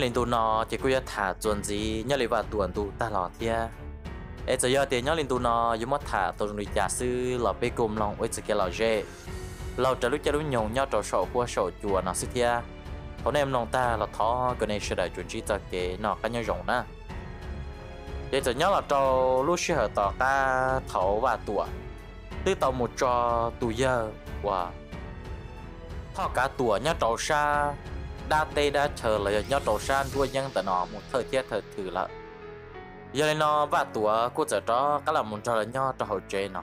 lên tụ nó chỉ cứ thả chuẩn gì nhớ lấy vào tuần tụ ta lọ thia ấy giờ giờ tiền nhớ lên tụ nó giống mất thả tụ người giả sư là bê cùng lòng với chỉ cái lọ dê lọ trả lúc cho lúc nhồng nhau trò sổ qua sổ chùa nó xí thia hôm nay em lòng ta là thọ cái này sẽ đại chuẩn chỉ ta kể nó cái nhau rộng na để giờ nhớ là trò lúc sẽ hợp tỏ ta thấu và tụ tư tàu một trò tụ giờ và thọ cả tụ nhau trò xa đa tê đã chờ lại nhau tổ san đua nhân tận nó một thời tiết thật thử lợ giờ này nó và tủa của giờ đó cái là muốn trở là nhau trở hậu chế nó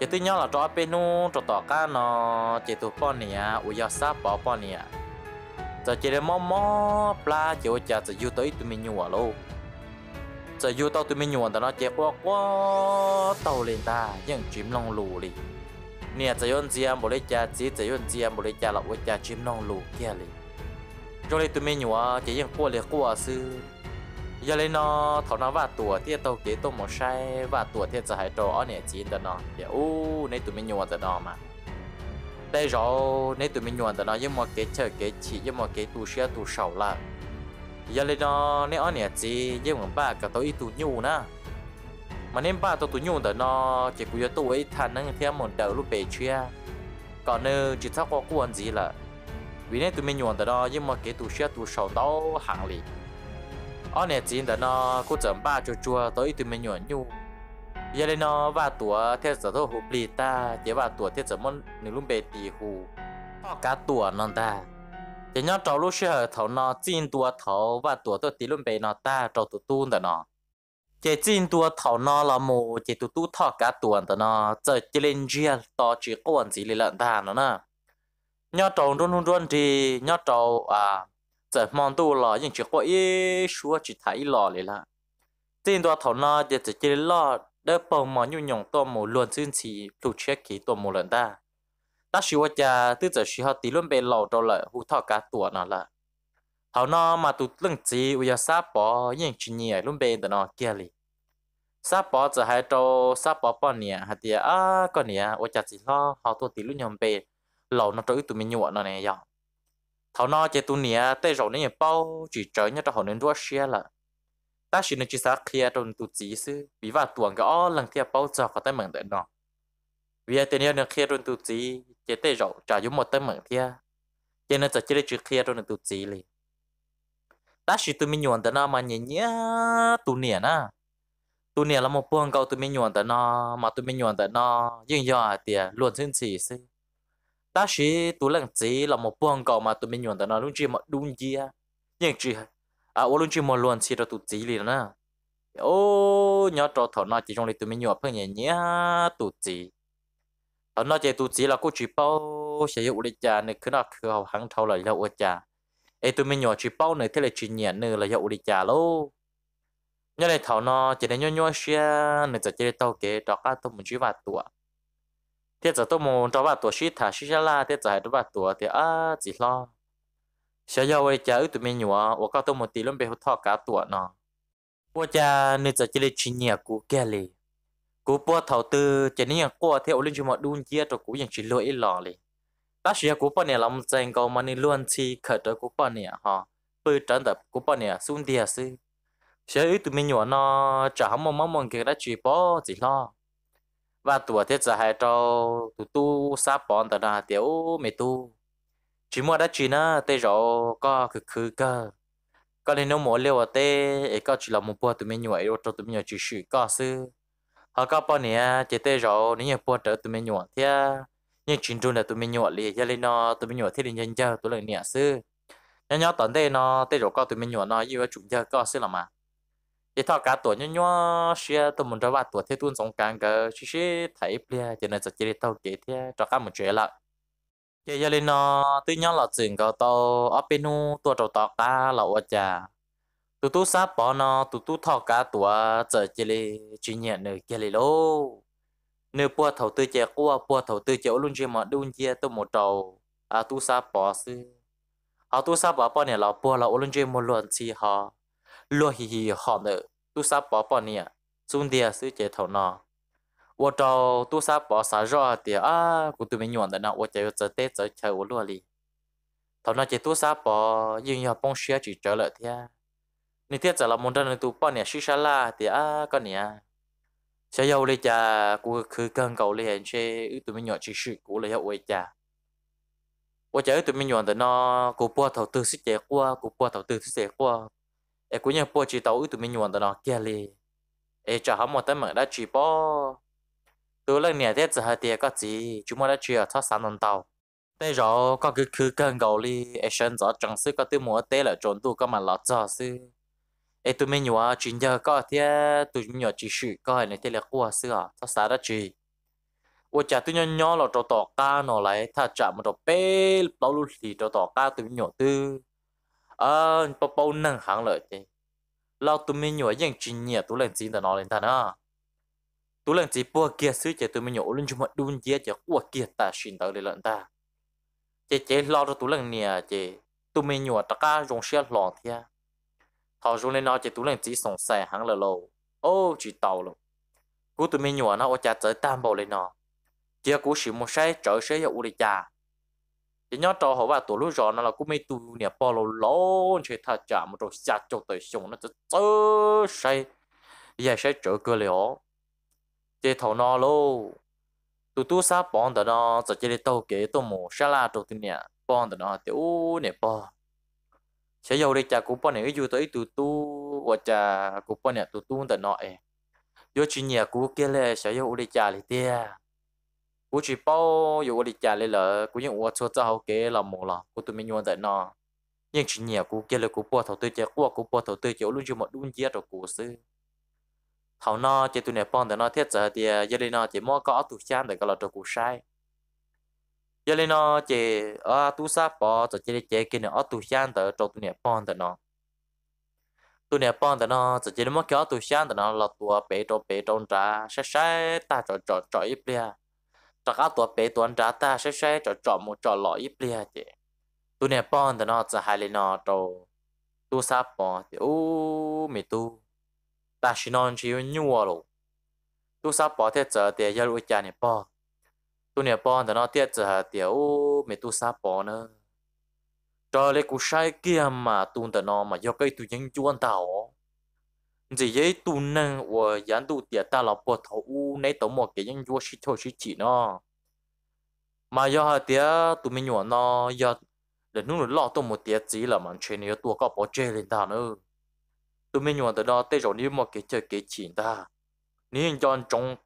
chỉ tuy nhau là trở bên nu trở tỏ cá nó chỉ tụ bọn nè u giờ sắp bỏ bọn nè à. giờ chỉ đến mò mò pla chỉ u chả giờ yêu tới tụi mình nhua luôn giờ yêu tao tụi mình nhua tao nó chết quá quá tàu lên ta nhưng chìm lòng lù liền nè giờ yon chia một lê cha chỉ giờ yon chia một lê cha là u chả chìm lòng lù kia liền cho nên tụi mình nhỏ chỉ những qua liền qua sư giờ này nó thọ nó và tuổi tiết tàu kế tàu một sai và tuổi tiết giờ hải trò ở nè chỉ đó nó để u nên tụi mình nhỏ giờ đó mà đây rồi nên tụi mình nhỏ giờ nó nhưng mà kế chờ kế chỉ nhưng mà kế tu sửa tu sầu là giờ này nó nên ở nè chỉ nhưng mà ba cái tàu ít tu nhu na mà nên ba tàu tu nhu đó nó chỉ cứ tu ấy thằng nó theo một đầu lúc bể chia còn nữa, ờ, chỉ thắc qua quan gì là vì nên tụi mình nhuận đó nhưng mà cái tụ xe tụ sầu đau hàng lì ở này chỉ là nó cố chấm ba chua chua tới tụi mình nhuận nhu giờ đây nó và tụa ờ, theo sở thô hụp lì ta chỉ và tụa theo sở môn nếu lúc bề tì hù họ cả tụa nó ta chỉ nhớ trâu lúc xe thầu nó chín tụa thầu và tụa tôi tí lúc bề nó ta trâu tụi tuôn đó nó chỉ chín tụa thầu nó là mù chỉ tụi tu thọ cả tuần đó nó giờ chỉ lên riêng to chỉ còn gì lì lợn ta nó nè nhớ trâu luôn luôn luôn thì nhớ trâu à giờ mong tu là những chuyện có ý xua chỉ thấy lò lại là tin đó thầu nó để chỉ chỉ lo đỡ bầu mà nhu nhộng to một luôn xin chỉ tụ chết kỹ to một lần ta ta xíu cha từ giờ xíu họ tí luôn bề lò trâu lại hú thọ cả tuổi nó là thầu nó mà tụ lưng chỉ uya sa bỏ những chuyện nhẹ luôn bề nó kia li sa bỏ giờ hai trâu sa bỏ bỏ nhẹ hạt tiệt à con nhẹ uya chỉ lo họ tụ tí luôn nhộng bề lẩu nó trỗi tụi mình nhụa nó này dòng dạ. thảo nó chơi tụi nia tê rổ này bao chỉ trở nhất cho họ nên đua xe là ta chỉ nên chỉ sát kia trong tụi chỉ sư vì và tuồng cái ó lần kia bao giờ có tay mảng đến nó vì thế nên kia trong tụi chỉ chơi tê rổ trả giống một tới mảng kia cho nên giờ chơi chữ kia trong tụi chỉ liền ta chỉ tụi mình nhuận tới nó mà nhẹ nhẹ tụi nia na tụi nia là một buông câu tụi mình nhuận tới nó mà tụi mình nhuận tới nó nhưng giờ thì luôn xin chỉ sư ta sĩ tụ lần chỉ là một bước hàng cầu mà tụi mình nhận được nó luôn chỉ một đúng gì á nhưng chỉ à ô luôn chỉ một luôn chỉ là tụi chỉ liền nè ô nhỏ cho thọ nó chỉ trong này tụi mình nhuận phải nhẹ nhẹ tụi chỉ thọ nó chỉ tụi chỉ là cô chỉ bao sẽ dụ đi cha này cứ nào cứ học hắn thâu lại là ô cha ê tụi mình nhuận chỉ bao này thế là chỉ nhẹ nữa là dụ đi cha lô nhớ này thọ nó chỉ để nhau nhoi xia này chỉ để tao kể trò cá tụi mình chỉ vào tụi thế giờ tôi muốn cho bà tuổi xí thả sinh ra thế giờ tôi bà tuổi thì à chỉ lo sẽ do vậy cha tụi mình nhua và các tôi một tí luôn bị hụt thọ cả tuổi nó và cha nên giờ chỉ lấy chuyện nhà của kia lì cú bỏ thầu tư chỉ nên qua theo lên chỉ một đun chia cho cú những chuyện lỗi lò lì ta sẽ cú bỏ này làm dành câu mà nên luôn chi khởi cho cú bỏ này ha bây giờ tập cú bỏ này xuống địa sư sẽ tụi mình nhua nó chả không mong mong cái đó chỉ bỏ chỉ lo và tuổi thiết giờ hai cho tụ tu sa bọn tờ là tiểu mẹ tu chỉ mua đã chỉ nó tê rõ có cực khứ cơ có nên nó mua liều ở tê ấy có chỉ là một bữa tụi mình nhồi rồi cho tụi mình nhồi chỉ sử có sư họ có bao nè chỉ tê rõ nếu như bữa trở tụi mình nhồi thì nhưng chính trung là tụi mình nhồi liền cho nên nó tụi mình nhồi thì liền nhân chơi tụi lần nè sư nhớ nhớ tận tê nó tê rõ có tụi mình nhồi nó như yêu chúng chơi có sư là mà ít thao cá tuổi nhon nhon xia tụi mình ra ba tuổi thế tuôn sống càng cái chỉ xí thấy bia cho nên giật chỉ tao kể thế cho các một chuyện lại giờ giờ lên nó tuy nhon là chuyện cái tao ở bên nu tụi trâu tao cá là ở nhà tụi tụi sát bỏ nó tụi tụi thao cá tuổi giờ chỉ lì chỉ nhận được chỉ lì lô nếu bữa thầu tư chè qua bữa thầu tư chè luôn chỉ mà đun chia tụi một trâu à tụi sát bỏ xí à tụi sát bỏ bỏ này là bữa là luôn chỉ một luận chi ha lúa hì hì họ nợ tu sa bỏ bỏ nè xuống địa sư chế thầu nọ wo trò tu sa bỏ xả rõ thì à của tụi mình nhuận đấy nọ wo chạy chơi tết chơi chơi wo lúa li thầu nọ chế tu sa bỏ nhưng nhờ bông xia chỉ trở lại thia nị thiết giờ là muốn ra nơi tu bỏ nè xí xa la thì à con nè sẽ giàu lấy cha của cứ cần cầu lấy xe tụi mình nhọn chỉ sự của lấy hậu của cha e cũng như bộ chỉ tàu tụi mình nhuận đó kia li e cho họ một tấm đã chỉ bỏ tụi lần này thế giờ hai tiệt gì chúng đã chỉ ở thoát sản đồng tàu thế rồi có cái cứ cơn gầu li e sân rõ chẳng sư có tụi mua tê là trốn tụi có mà lọt cho sư e tụi chỉ nhờ có thế tụi mình nhuận chỉ sự có này thế là qua sư à thoát sản đã chỉ chả tụi nhỏ nhỏ là trò tỏ ca lại thà chả một trò bé lâu lúc thì trò tỏ ca tụi tư à, bao bao nâng hàng lợi thế lao tụi mình nhỏ những chuyện nhẹ tụi lần gì đã nói lên ta nữa tụi lần gì bữa kia xứ chạy tụi mình nhỏ lên chúng mà đun chia chạy qua kia ta xin tới để lận ta chạy chạy lao cho tụi lần nè chạy tụi mình nhỏ tất cả dùng xe lò thia thảo dùng lên nó chạy tụi lần gì sống sài hàng lợi lâu ô chỉ tàu luôn cú tụi mình nhỏ nó ở chả tới tam bảo lên nó chỉ cú chỉ một sai trở sẽ ở u đi chả chỉ nhớ trò họ vào tổ lúa rõ nó là cũng mấy tu nè bỏ lâu lâu chơi thà chả một đồ xa cho tới xuống nó chớ chớ say giờ sẽ trở cơ liệu chế thầu nó lô tu tu sa bọn đó nó giờ chơi tàu kế tàu mồ xa la đồ tu nè bọn đó nó tiểu nè bỏ sẽ giàu đi chả cũng bọn này dù tới tu tu hoặc chả cũng bọn này tu tu đó nó ấy vô chuyện nhà cũng kia là sẽ giàu đi chả thì tia cú chỉ bao dù đi trả lên là cú những uất số cháu kế là mồ là cú tụi mình nhuận tại nó nhưng chỉ nhiều cú kia là cú bỏ thầu tư chơi qua cú bỏ thầu tư chơi luôn chưa một đun chia rồi cú sư thầu nó chơi tụi này bọn tại nó thiết giờ thì à, giờ đây nó chỉ mua có tụi chan để có là cho cú sai giờ đây nó chỉ ở à, tụi sa bỏ rồi chơi chơi kia nữa ở tụi chan tại rồi tụi này bọn tại nó tụi này bọn tại nó chỉ chơi mua có tụi chan tại nó là tụi bê trâu bê trâu ra sai sai ta trò trò trò ít bia จากเอาตัวเปตัวนั้นตาเช่เช่จ่อจ่อมูจ่อหล่ออีเปลี่ยเจตัวเนี่ยป้อนแต่นอจะหายเลยนอโตตัวซาปอเจโอ้ไม่ตัวตาชินอนชิวนัวลูตัวซาปอเทเจอเตียยาลุจาเนี่ยป้อตัวเนี่ยป้อนแต่นอเตียเจอเตียโอ้ไม่ตัวซาปอเนอะจอเลยกูใช้เกียมมาตูนแต่นอมายกไอ้ตัวยังจวนเต่า chỉ dễ tu nâng và gián tu tiệt ta là bộ thổ u nấy tổ một cái những vua sĩ thổ sĩ chỉ nó mà do hai tía tụi mình nhỏ nó do để nó lo tổ một tía chỉ là mình chuyện này tua có bỏ chơi lên ta nữa tụi mình nhỏ từ đó tới rồi nếu một cái chơi cái chỉ ta nếu anh chọn trong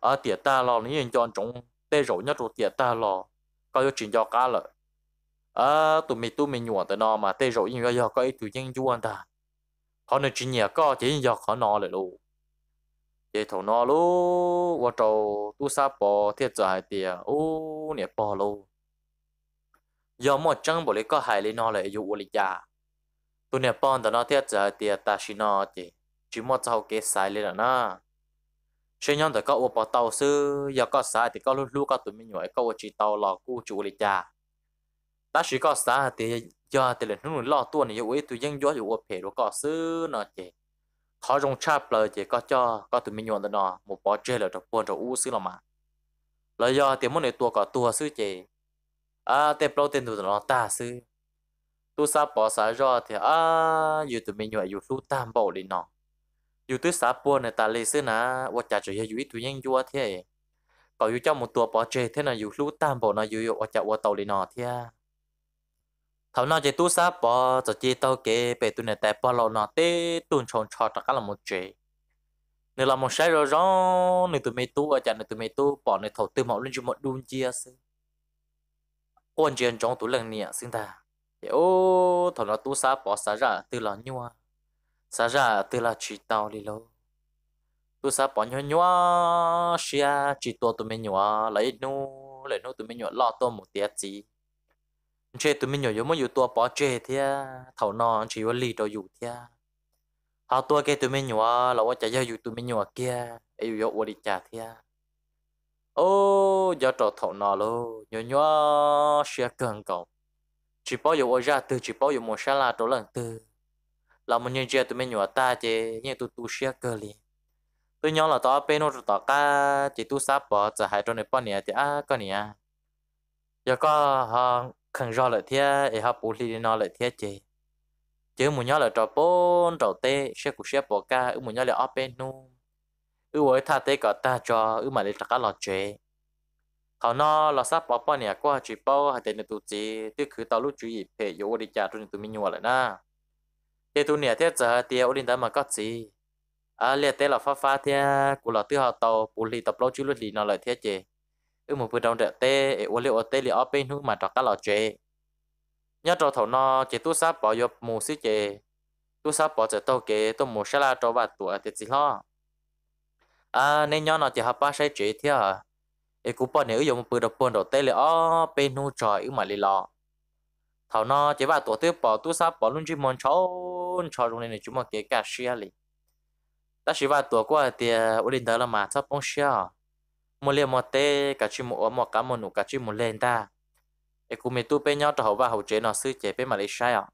ở à, tiệt ta lo nếu anh chọn trong tới rồi nhất rồi tiệt ta lo có chỉ cho cá lợi à tụi mình tụi mình nhỏ từ đó mà tới rồi nhưng do có ít tụi nhân vua ta họ nói chuyện nhà có chỉ giờ họ nói lại luôn vậy thầu nọ luôn qua trâu, tu sa bỏ thiệt giải tiền ô nè bỏ luôn giờ một chân bỏ lấy có hại lấy nọ lại dụ lấy già tu nè bỏ đó nó thiệt giải tiền ta xin nọ chỉ chỉ một sau cái sai lấy là na xe nhon tới có ô bỏ tàu sư giờ có sai thì có lúc lúc có tụi mình nhảy có ô chỉ tàu lò cu chủ lấy già ta chỉ có xã thì giờ thì là nó lo tuần này yếu tụi dân gió ở phê đồ có sư nó chỉ khó dùng chắp lời chỉ có cho có tụi mình nhọn nó một bó chơi là trong buồn trong u sư là mà lời do thì muốn này tua có tua sư chỉ à tiếp lâu tiền tụi nó ta sư tu sa bỏ xã do thì à dù tụi mình nhọn dù lu tam bộ đi nó dù tụi xã buồn này ta lấy sư nà và trả cho yếu tụi dân gió thế có dù cho một tua bó chơi thế là dù lu tam bộ nó dù yếu và trả và tàu đi nó thế thảo nào chỉ tu sa bỏ cho chỉ tao kể về tu này tại bỏ lâu nào tê tuôn tròn trò tất cả là một chuyện nếu là một sai rồi đó nếu tụi mày tu ở chả nếu tụi mày tu bỏ nếu thầu tư mẫu lên chụp một đun chia sư ôn chuyện trong tụi lần nè xin ta ô thảo nào tu sa bỏ sa ra từ là nhua sa ra từ là chỉ tao đi lâu tu sa bỏ nhua nhua xia chỉ tua tụi mày nhua lấy nu lấy nu tụi mày nhua lo to một tiệt gì chế tụi mình nhớ yếu mà yếu bỏ chế thì à, thầu nó chỉ có lì đồ yếu thì à. họ tua kia tụi mình nhớ, là chả giao yếu tụi mình nhớ kia ai yếu ua đi chả thì à. ô giờ trò thầu nó luôn nhớ nhớ, xe cần cầu chỉ bao giờ ra từ chỉ bỏ giờ một sáng là đồ lần từ là mình nhớ chế tụi mình nhớ ta chế nhưng tụi tụi xe cơ liền tôi nhớ là tao bên nó tao cả, chỉ tụi sắp bỏ giờ hai trò này bao nhiêu thì à có này giờ có hàng ờ, khăn rõ lợi thế để họ bố lý nó lợi thế chứ chứ muốn nhớ là trò bốn trò tê sẽ cũng sẽ bỏ ca ư muốn nhớ là ốp bên nu ư với tha tê cả ta cho ư mà lấy cả lọt chế họ nó là sắp bỏ bỏ nè qua chỉ bao hai tên tụ chỉ tức cứ tao lúc chú ý phê yếu đi trả rồi tụi mình nhua lại na thế tụi nè thế giờ thì ổn định mà có gì à liệt tê là phá phá thế của là thứ học tàu bù lì tập lâu chú lúc lì nó lợi thế chứ ừ một bữa trong trẻ tê ế ô liệu ở tê liệu ở bên hữu mà trọc cá lò chê nhớ trò thầu nó chế tu sáp bỏ vô mù xí chê tu sáp bỏ chở tàu kê, tu mù xe la trò bà tủa tiệt gì lo à nên nhớ nó chỉ hợp ba xe chế thế à ế cú bỏ nếu dùng một bữa đập buồn đầu tê liệu ở bên hữu trời ừ mà lì lò thầu nó chế bà tủa tiếp bỏ tu sáp bỏ luôn chỉ mòn chó chó luôn này chúng mà kế cả xe lì ta chỉ bà tủa qua thì ổn linh đó là mà thấp bông xe một liền một tê cả chim một một cá một nụ cả chim một lên ta để cùng mình tu bên nhau cho hậu và hậu chế nó sư chế bên Malaysia à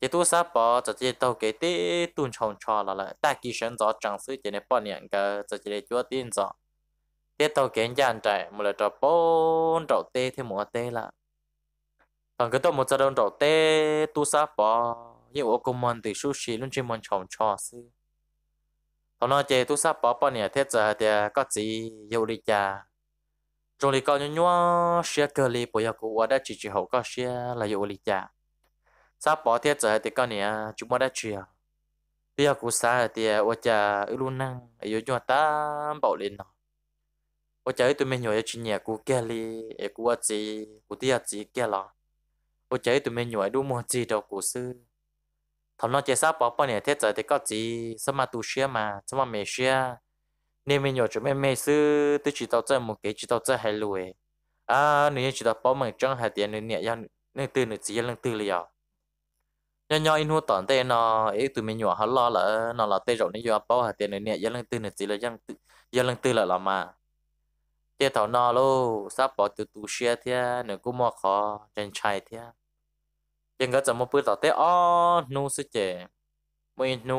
chế tu sa bỏ cho chế tàu kế tê tuôn chồng cho là là ta kỳ sơn gió trang sư chế này bọn nhận cả cho chế để chúa tin rõ chế tàu kế nhàn chạy một lần cho bốn đầu tê thêm một tê là còn cái tàu một đông đầu tê tu sa bỏ nhiều ô công môn sư sushi luôn chỉ môn chồng cho sư thằng nó chơi tu sắp bỏ bỏ nè thế giờ thì à, có gì yêu đi cha trong coi con nhúa xe cơ lì bây giờ cũng đã chỉ chỉ hậu có xe là yêu đi cha sắp bỏ thế giờ thì con nè à, chúng mới đã chuyện bây giờ cũng xa thì ở à, cha ở luôn năng ở chỗ nhúa ta bảo lên nó ở cha tụi mình nhồi chỉ nhẹ cũng kia lì cũng ở gì cũng tiếc gì kia lọ ở cha tụi mình nhồi đủ mọi gì đâu cũng xưa thằng nó chơi sao bỏ bỏ này thế giờ thì có gì sao mà tu sửa mà sao mà mê sửa nên mình nhớ chúng em mê sư tôi chỉ tao chơi một cái chỉ tao chơi hai lùi à nếu như chỉ tao bỏ mình trong hai tiền nữa nhẹ nhàng nên từ nữa chỉ lần từ liền nhỏ nhỏ in hoa tòn tên nó ấy tụi mình nhỏ hắn lo là nó là tê rộng nên do bỏ hai tiền nữa nhẹ giờ lần từ nữa chỉ là dân giờ lần từ là làm mà thế thằng nó lô sao bỏ từ tu sửa thế nữa cũng mua khó chân chạy thế ยังก็จะมาปืนต่อเตอ้อนูสิเจไม่นู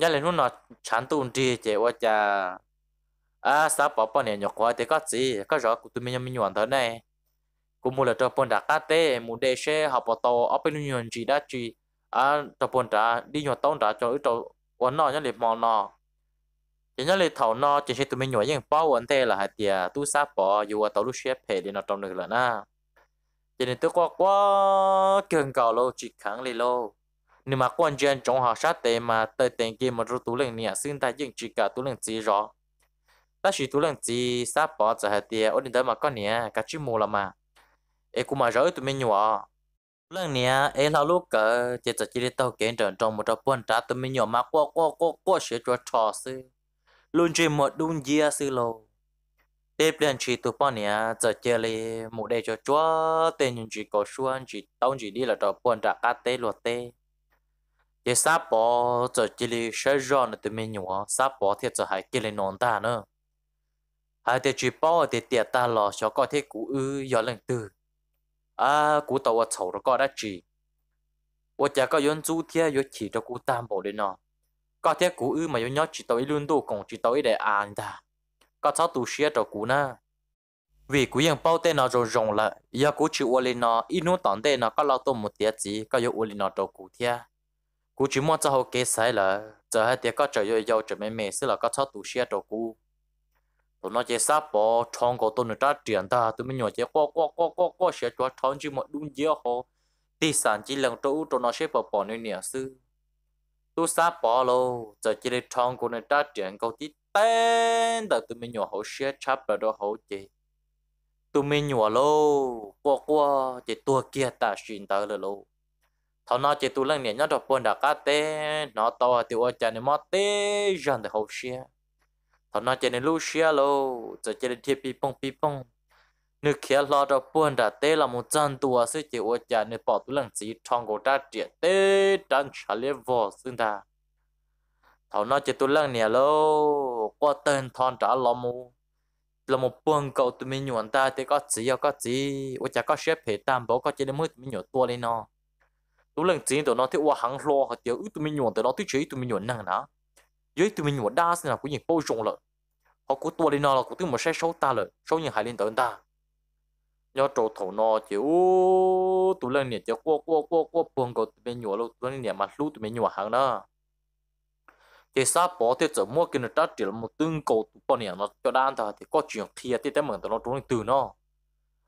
ยันเลยนู่นน่ะฉันตุนดีเจว่าจะอ่าสาวปอปเนี่ยหยกว่าเตก็จีก็รอกูตัวมันยังมีหยวนเท่านั้นกูมูเลยจะปนดักเตมูเดเช่หอบโตเอาไปนู่นหยวนจีได้จีอ่าจะปนด่าดีหยวนต้องด่าจนอึดจนวันนอยันเลยมองนอยังยันเลยเท่านอจะใช้ตัวมันหยวนยังป้อวันเตละฮะเตียตู้สาวปออยู่ว่าตัวลูกเชียเพลเดนอตรงนึงเลยนะ cho nên tôi qua quá cần cầu lô chỉ kháng lì lô nhưng mà quan trọng trong họ sát tế mà tới tiền kia mà rút tú lên nè xin ta dừng chỉ cả tú lên chỉ rõ ta chỉ tú lên chỉ sát bỏ cho hạt tiền ổn định tới mà có nè cả chỉ mua là mà ê cũng mà rỡ tụi mình nhỏ lần nè ê là lúc cỡ chỉ cho chỉ để tao kiện trận trong một trăm bốn trả tụi mình nhỏ mà qua qua qua qua sửa cho trò sư luôn chỉ một đun dìa sư lô tiếp lên chỉ tụ bọn nè giờ chơi li một đây cho chúa tên những chỉ có xuân chỉ tông chỉ đi là trò bọn trả cá tê luật tê giờ sáp bò giờ chơi li sẽ rõ nữa tụi mình nhổ sắp bỏ thiệt giờ hãy kia lên nón ta nữa hai tiệt chỉ bỏ tiệt tiệt ta lo, cho có thế cú ư giờ lần từ à cú tàu ở sầu rồi có đã chỉ 我家个原主贴有起着股担保的呢，个贴股鱼嘛有鸟起到一轮多工，起到一来安的。có cháu tù xia cho cú na vì cú yên bao tên nó rồi rồng là giờ cú chịu ô lên nó ít nuốt tỏn tên nó có lao tôm một tiết gì có yêu ô lên nó cho cú thia cú chỉ muốn cho họ kế sai là giờ hai tiết có trời yêu yêu trời mẹ mẹ xí là có cháu tù xia cho cú tụi nó chơi sắp bỏ trong cổ tụi nó trả tiền ta tụi mình nhỏ chơi qua qua qua qua qua sẽ cho trong chỉ một đun dưa họ đi sản chỉ lần trâu tụi nó sẽ bỏ bỏ nơi nhà sư tu sắp bỏ lô giờ chỉ để trong cổ nó trả tiền câu tít tên tờ tụi mình nhỏ hậu share chắp và đó hậu chị tụi mình nhỏ lô qua qua chị tua kia ta xin tờ là lô thằng nó chị tụi lần này nhớ đọc buồn đã cá tê nó to thì ở chả nên mất tê dần tờ hậu share thằng nó chị nên lu share lô giờ chị nên thiệp pi pong pi pong nếu kia lo đọc buồn đã tê là một chân tua sẽ chị ở chả nên bỏ tụi lần gì trong cổ ta chị tê đang trả lấy vợ xưng ta thằng nó chị tụi lần này lô qua tên thon trả lo mu là một buông cầu tụi mình nhuận ta thì có chỉ à, có chỉ ủa chả có xếp hệ tam bảo có chỉ đến mức mình nhuận tua lên nó tụi lần chín tụi nó thì qua hàng lo họ tiểu tụi mình nhuận tụi nó tụi chỉ tụi mình nhuận năng đó dưới tụi mình nhuận đa là cũng nhìn bao trùng lợn họ cứ tua lên nó là cũng tụi một xe xấu ta lợn xấu nhìn hại lên tới ta nhớ trâu thổ nó chỉ tụi lần này chỉ qua qua qua qua buông cầu tụi mình nhuận luôn tụi lần này mà lú tụi mình nhuận hàng đó thì sao bỏ thì chỗ mua cái nó trát chỉ là một tương cầu tụ bao nhiêu nó cho đan thôi thì có chuyện kia thì à, tấm mình tụi nó trốn từ nó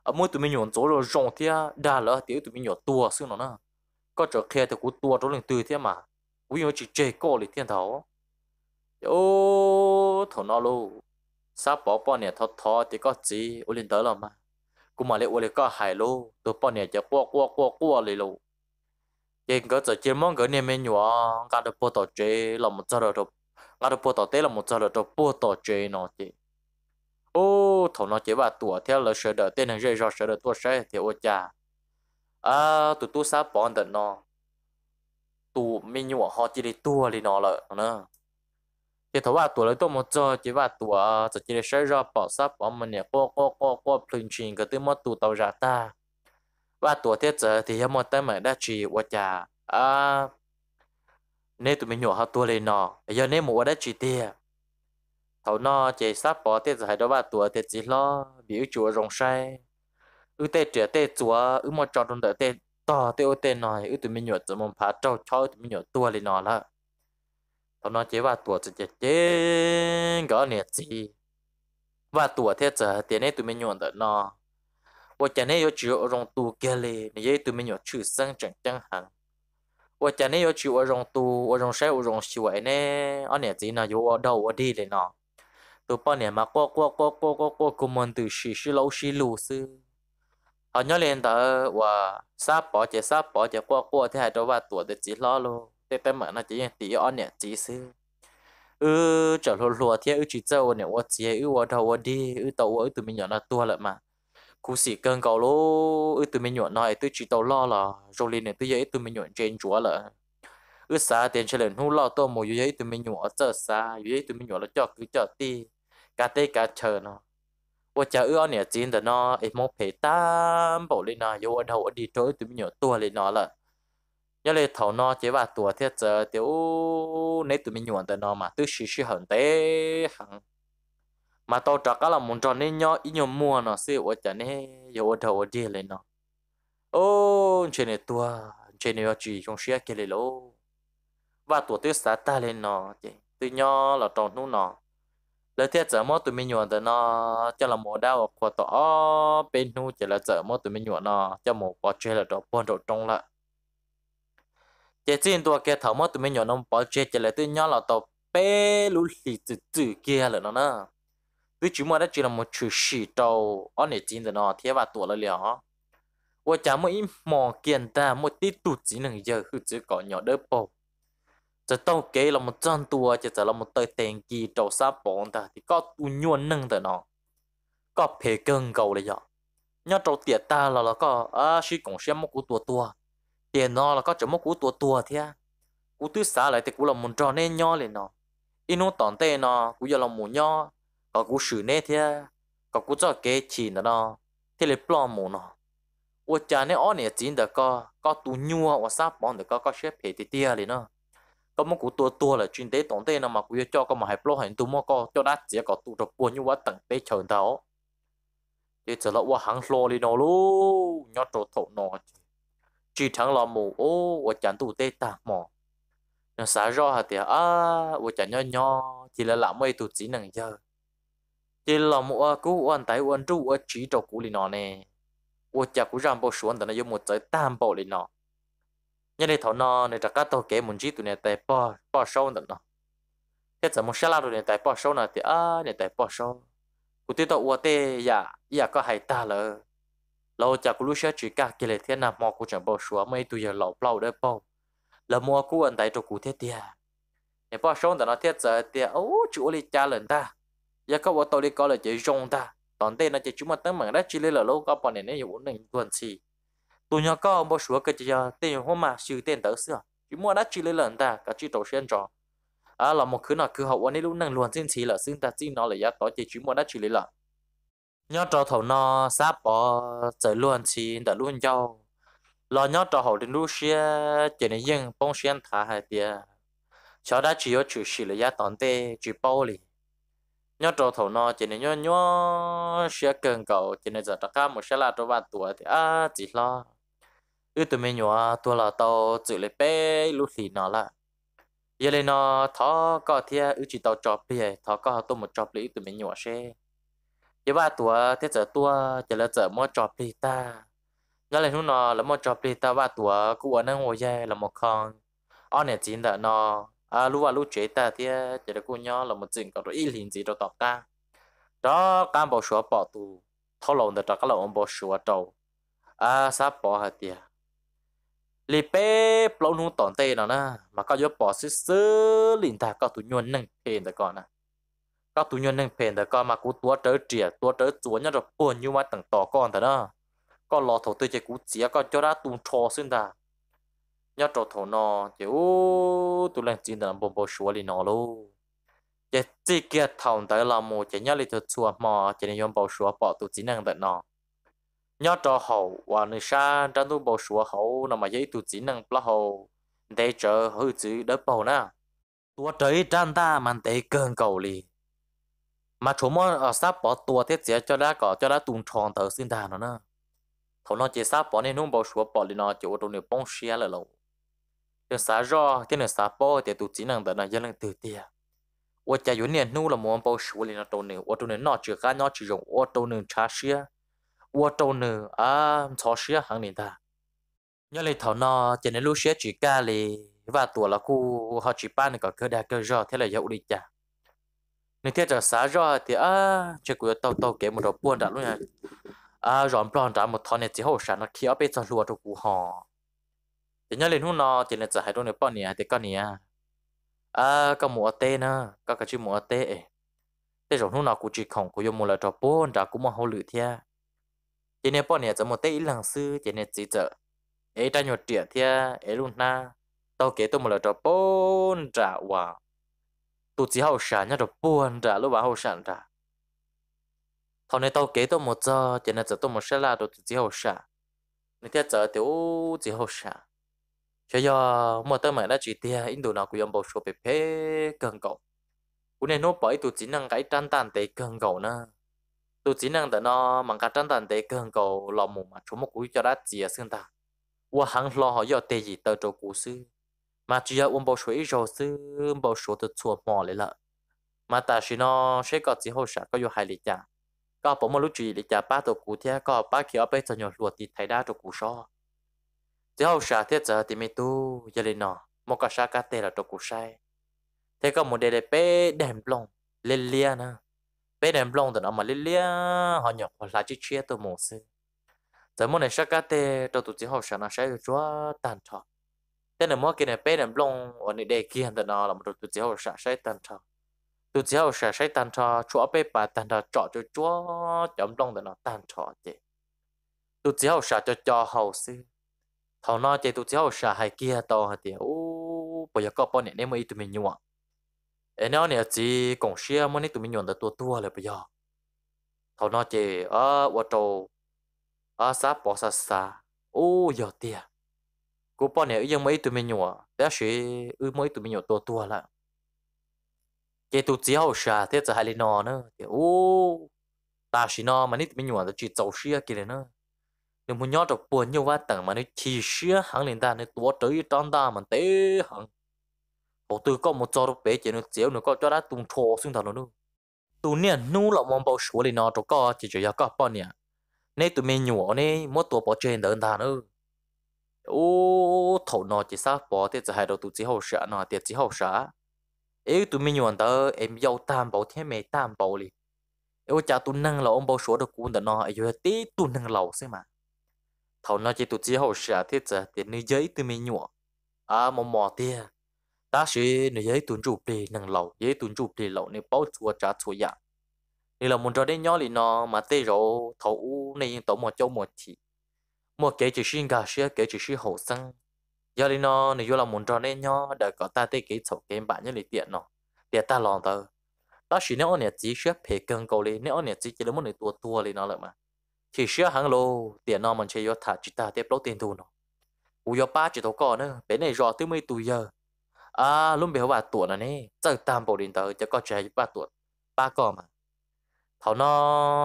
ở mỗi tụi mình nhổn chỗ rồi rong thì à, đa lỡ thì tụi mình nhổn tua xưa nó nữa có chỗ kia thì cũng tua trốn từ thế mà ví dụ chỉ chơi cò thì thiên thảo ô thổ nó luôn sao bỏ bao nhiêu thọ thọ thì có gì ô lên tới là mà cũng mà lấy ô lấy có hài luôn tụi bao nhiêu chỉ qua qua qua qua lấy luôn yên có giờ chơi mong cái niệm nhỏ ngã được bộ tổ chơi là một giờ được ngã được bộ tổ tế là một giờ đó, bộ tổ chơi nó chị ô thằng nó chỉ bà tuổi theo là sửa đợi tên hàng rơi rồi sửa đợi tuổi sẽ thì ô cha à tụi tôi sao bọn đợt nó tụi mình nhỏ họ chỉ để tua thì nó lợi nữa thì thấu bà tuổi lấy tôi một giờ chỉ bà tuổi giờ chỉ để sửa ra bỏ sắp bỏ mình nè cô cô cô cô phun chuyện cái thứ mất tụi tàu ra ta và tuổi tiết giờ thì hiếm một tên mà đã chỉ và chả à nên tụi mình nhổ học tuổi lên nó giờ nên một đã chỉ tiền thầu nó chỉ sắp bỏ tiết giờ đó ba tuổi tiết gì lo biểu chùa rồng say ư tê trẻ tê chùa ư một trò trong đợi tê to tê ô tê nói ư tụi mình nhổ tụi mình phá trâu cho tụi mình nhổ tuổi lên nó là thầu nó chỉ ba tuổi chỉ chỉ chết, gõ nè gì và tuổi tiết giờ thì này tụi mình nhổ được nó 我今天要去我用多个嘞，你也对面要去生长江行。我今天要去我用多，我用晒我用洗碗呢，俺伢子呢有我到我地嘞呢。tôi bao nhiêu mà qua qua qua qua qua qua cùng mình từ xí xí lâu xí lù xứ họ lên tờ và sa bỏ chỉ sa bỏ chỉ qua qua thế hai đó và tuổi để chỉ lo luôn thế tới mà nó chỉ yên tí on nè chỉ xứ ừ trở lùa lùa thế ừ chỉ trâu nè ừ chỉ ừ ở đầu đi ừ tàu ừ từ mình nhỏ là tua lợn mà cú sĩ cần cầu lô ư từ mình nhuận nói tôi chỉ tàu lo là rồi liền tôi dễ từ mình nhuận trên chúa là ư xa tiền chơi lên hú lo tôi một dễ từ mình nhuận ở chợ xa dễ từ mình nhuận là chợ cứ chợ ti cà tê cà chờ nó ô cha ư ông nè chín em mong phải tam bộ lên nó vô đầu ở đi trôi từ mình nhuận tua lên nó là nhớ lên thầu nó chế bà tua thiết giờ tiểu nếu từ mình nhuận từ mà tôi xí xí hận tế hẳn mà tôi trả cả là muốn cho nên nhớ ít nhiều mua nó sẽ ở chả nên giờ ở đâu ở đi lên nó ô trên này tua trên này chỉ không xia kia lên lỗ và tuổi tiêu sát ta lên nó chị từ nhỏ là tròn nút nó lấy thế giờ mỗi tôi mới nhuận được nó cho là mùa đau của tỏ bên nút chỉ là giờ mỗi tôi mới nhuận nó cho một bỏ chơi là trò bôn trò trong lại chỉ riêng tụi cái thảo mỗi tôi mới nhuận nó bỏ chơi chỉ là từ nhỏ là tao bé lũ lì từ từ kia là nó nữa cứ chỉ mua đó chỉ là một chữ xì anh ấy nền tiền nó thế và tuổi là liền hả và chả mỗi mò kiện ta một tí tụt chỉ nừng giờ cứ chỉ có nhỏ đỡ bầu chỉ tao kể là một trăm tua chỉ là một tờ tiền kỳ đầu sa bóng ta thì có tu nhuận nâng tờ nó có phê cơn cầu là giờ nhớ trâu tiệt ta là là có à xí cũng xem một cú tua tua tiền nó là có chỉ một cú tua tua thế cú tứ xả lại thì cú là một trò nên nhó lên nó inu tòn tê nó cú giờ là một nhó Ờ, có cú xử nè thế, có cú cho cái chỉ nữa đó thế là plom mồ nó ô cha nè ó nè à chín được có có tu nhua và sáp bọn được có có xếp hệ thì tia liền nó có một cú tua tua là chuyên tế tổng tế nó mà cứ cho có mà hay lô hành tu mua co cho đắt chỉ có tu độc buồn như quá tận tế chờ tao để chờ là qua hàng lô đi nó luôn nhót trộn thổ nó chỉ thằng lò mù ô ô chẳng tu tế tạm mò nó xả rõ hả thì à ủa chả nhỏ nhỏ chỉ là làm mấy tu chỉ năng giờ À, chỉ là một cú ăn tài, ăn tru ở chỉ trong cú lì nọ nè ô chả cú ram bao xuống tận nó dùng một trái tam bao lì nọ nhân đây thảo nọ này chắc cả tàu kế muốn chỉ tụi này tại bao bao sâu tận nọ thế giờ một xe lao tụi này tại bao sâu nọ thì à này tại bao sâu cú tiếp tục ô tê ya dạ, ya dạ có hay ta lỡ lâu chả cú lúc xe chỉ cả kia lệ thế nào mò cú chẳng bao xuống mấy tuổi giờ lão bao đấy bao là mua cú ăn tài trong cú thế tiệt này bao sâu tận nó thế giờ tiệt ô chú lì cha lần ta giờ dạ, các bộ tàu đi coi là chỉ rong ta toàn tên là chỉ chúng mà tấm mạng đã chỉ lấy là lâu các bọn này nên dùng nền tuần gì tụi nhỏ có một số cái chỉ tên dùng hôm mà sử tên tới xưa chúng mua đã chỉ lấy lần ta cả chỉ tổ xuyên trò à là một thứ nào cứ học anh ấy lúc năng luôn sinh chỉ là sinh ta sinh nó là giá tối chỉ chúng mua đã chỉ lấy lần nhớ cho thầu nó sáp bỏ trời luôn chỉ đã luôn nhau lo nhớ cho hậu đến lúc xia chỉ nên dừng bông xuyên thả hai tia cháu đã chỉ có chỉ sĩ là giá toàn tê chỉ bao liền nhớ trâu thầu nó chỉ nên nhớ nhớ xe cần cầu chỉ nên giờ tất cả một xe là trâu ba tuổi thì à chỉ lo ư tụi mình nhớ tua là tàu chữ lấy bé lúc gì nó là giờ này nó thọ có thia ư chỉ tàu chọc bia thọ có tụi một chọc lý tụi mình nhớ xe giờ ba tuổi thế giờ tua giờ là giờ mua chọc lý ta nhớ lên hôm nó là mua chọc lý ta ba tuổi cũng ở nơi ngồi dây là một con ở này chính là nó à lúc vào lúc chế ta thì à, chỉ là cô nhỏ là một chuyện có ý liền gì đó tọt ca, đó cam bảo sửa bỏ tù thâu lộn được các lộn bộ sửa trâu à sắp bỏ hạt tiền à. lì bé lâu nu tòn tê nó nè mà các yếu bỏ xứ xứ liền ta các tụ nhuận nâng phèn được con à, các tụ nhuận nâng phèn được con mà cú tua trở trìa tua trở chuột nhau rồi buồn như mà tầng tỏ con thật đó con lò thầu tư chế cú chia con cho ra tung trò xuyên ta nhớ trò thổ nó chứ tụi lên chín tầng bông bông xua lì nó luôn chỉ chỉ kia thằng tới là một chỉ nhớ lì thật xua mò chỉ nên dùng bông xua bỏ tụi chín năng tận nó nhà trò hậu và nơi xa trong tụi bông xua hậu nằm mà giấy tụi chín năng plá hậu để chờ hư chữ đỡ bầu na tua trời trang ta mang tế cơn cầu lì mà chúng mò ở sắp bỏ tua thiết chế cho đã có cho đã tùng tròn tờ xin đàn nó nè thổ nó chỉ sắp bỏ nên nung bông xua bỏ lì nó chỗ tụi này bông xia là lâu được xả ro thế nữa xả po thì tụt chỉ năng tận là dân năng từ tiền ô cha yếu niên nu là muốn bao số liền tàu nữ ô tàu nữ nọ chưa cá nọ chỉ dùng ô tàu nữ cha xia ô tàu nữ à cho xia hàng này ta nhớ lấy thầu nọ trên nên lúc xia chỉ cá lì và tuổi là cô họ chỉ ban có cơ đa cơ ro thế là dậu đi cha nên thế trở xả ro thì à chưa có tàu tàu kể một đầu buôn đã luôn à rồi bọn đã một thằng này chỉ hậu sản nó kia bây giờ lùa cho cụ họ chỉ nhớ lên hút nó chỉ là trả hai đôi này bọn nè thì con nè à có mùa tê nữa có cái chữ mùa tê tê rồi hút nó cũng chỉ không cũng dùng một là trò bốn đã cũng mà hô lử thia chỉ nè bọn nè chỉ một tê ít lần sư chỉ nè chỉ chợ ấy ta nhột triệt thia ấy luôn na tao kể tôi một là trò bốn trả hòa tụi chỉ hậu sản nhá trò bốn trả lúc bà hậu sản trả thằng này tao kể tôi một giờ chỉ nè chỉ tôi một sẽ là tụi chỉ hậu sản nên theo giờ tiểu chỉ hậu sản cho do mà tới mày đã chỉ tia in đồ nào cũng dùng bộ số bếp phê cần cầu cũng nên nó bởi tụ chỉ năng cái trăn tàn tế cần cầu na, tụ chỉ năng tại nó mang cái trăn tàn tế cần cầu lò mù mà chúng một cúi cho đã chia xương ta qua hàng lo họ do tê gì tờ trâu cú sư mà chỉ là uống bộ số ít rồi sư bộ số tự chua mò lại lợ mà ta chỉ nó sẽ có chỉ hậu sản có vô hai lý giả có bộ một lúc chỉ lý giả ba tổ cú thế có ba kiểu bây giờ nhỏ luật thì thấy đa trâu cú so thế hậu xã thiết giờ thì mi tu giờ lên nọ một cả xã cá tê là đồ cụ sai thế có một đề đề bé đèn blong lên lia nè bé đèn blong thì nó mà lên lia họ nhọc hoặc là chiếc chia tôi mổ sư giờ mỗi này xã cá tê tôi tụt chỉ hậu xã nó sẽ được chúa tàn trọ thế là mỗi cái này bé đèn blong ở nơi đề kia thì nó là một tụt chỉ hậu xã sẽ tàn trọ tụt chỉ hậu xã sẽ tàn trọ chỗ bé bà tàn trọ chọn cho chúa chấm blong thì nó tàn trọ chứ tụt chỉ hậu xã cho cho hậu sư thằng nó chạy tụi cháu xả hai kia tàu hả tiệt ô bây giờ có bao nhiêu em mới tụi mình nhung ạ em nó nè chỉ còn xia mà nít tụi mình nhung được tua tua rồi bây giờ thằng nó chạy ở ô tô ở xã bỏ xa xa ô giờ tiệt có bao nhiêu giờ mới tụi mình nhung ạ đã xí ư mới tụi mình nhung tua tua lại chạy tụi cháu xả thế giờ hai lên nữa ô ta xí nó mà nít tụi mình nhung là chỉ tàu xia kia nữa nếu muốn nhớ được buồn nhiều quá tầng mà nó chỉ xía hàng lên ta nó tua tới trong ta mà té hàng bộ tư có một chỗ bé chỉ nó chiếu nó có cho đã tung thô xuống thằng nó luôn tụi nè nu là mong bảo số lên nó cho có chỉ cho các bao nè nên tụi mình nhủ nè mỗi tua bỏ trên đơn thằng nữa ô thổ nó chỉ sao bỏ thì chỉ hai đầu tụi chỉ hậu sợ nó thì chỉ hậu sợ ấy tụi mình nhủ tớ em yêu tam bảo thế mày tam bảo đi ấy cha tụi năng là ông bảo số được cũng được nó ấy giờ tí tụi năng lẩu xem mà thầu nó chỉ tụt chỉ hậu sửa thiết giờ tiền nữ giấy từ mình nhọ à mò mò tia ta sẽ nữ giấy tuần chụp đi nằng lẩu giấy tuần chụp đi lẩu nữ bao chùa trả chùa nhà dạ. nên là muốn cho đến nhỏ thì nó mà tê rồi thầu này tổ một châu một chỉ một cái chỉ sinh cả sẽ cái chỉ sinh hậu sinh giờ thì nó nếu như là muốn cho đến nhỏ để có ta tê cái sổ game bạn như là tiện nó tiện ta lòn tờ ta chỉ nếu anh chỉ xếp phải cần cầu lên nếu anh chỉ chỉ là muốn để tua tua lên nó lại mà คีอเชื้อหางโล เตียนนอมันเชยอถาจิตตาเตปลดเตียนดูเนาะอุยป้าจิตตก่อนเนะเป็นไอ้รอที่ไม่ตุยเยออาลุ้มเบว่าตัวนั่นนี่จะตามโปรดินเตอร์จะก็ใช้ป้าตัวป้าก่อมาเท่านอ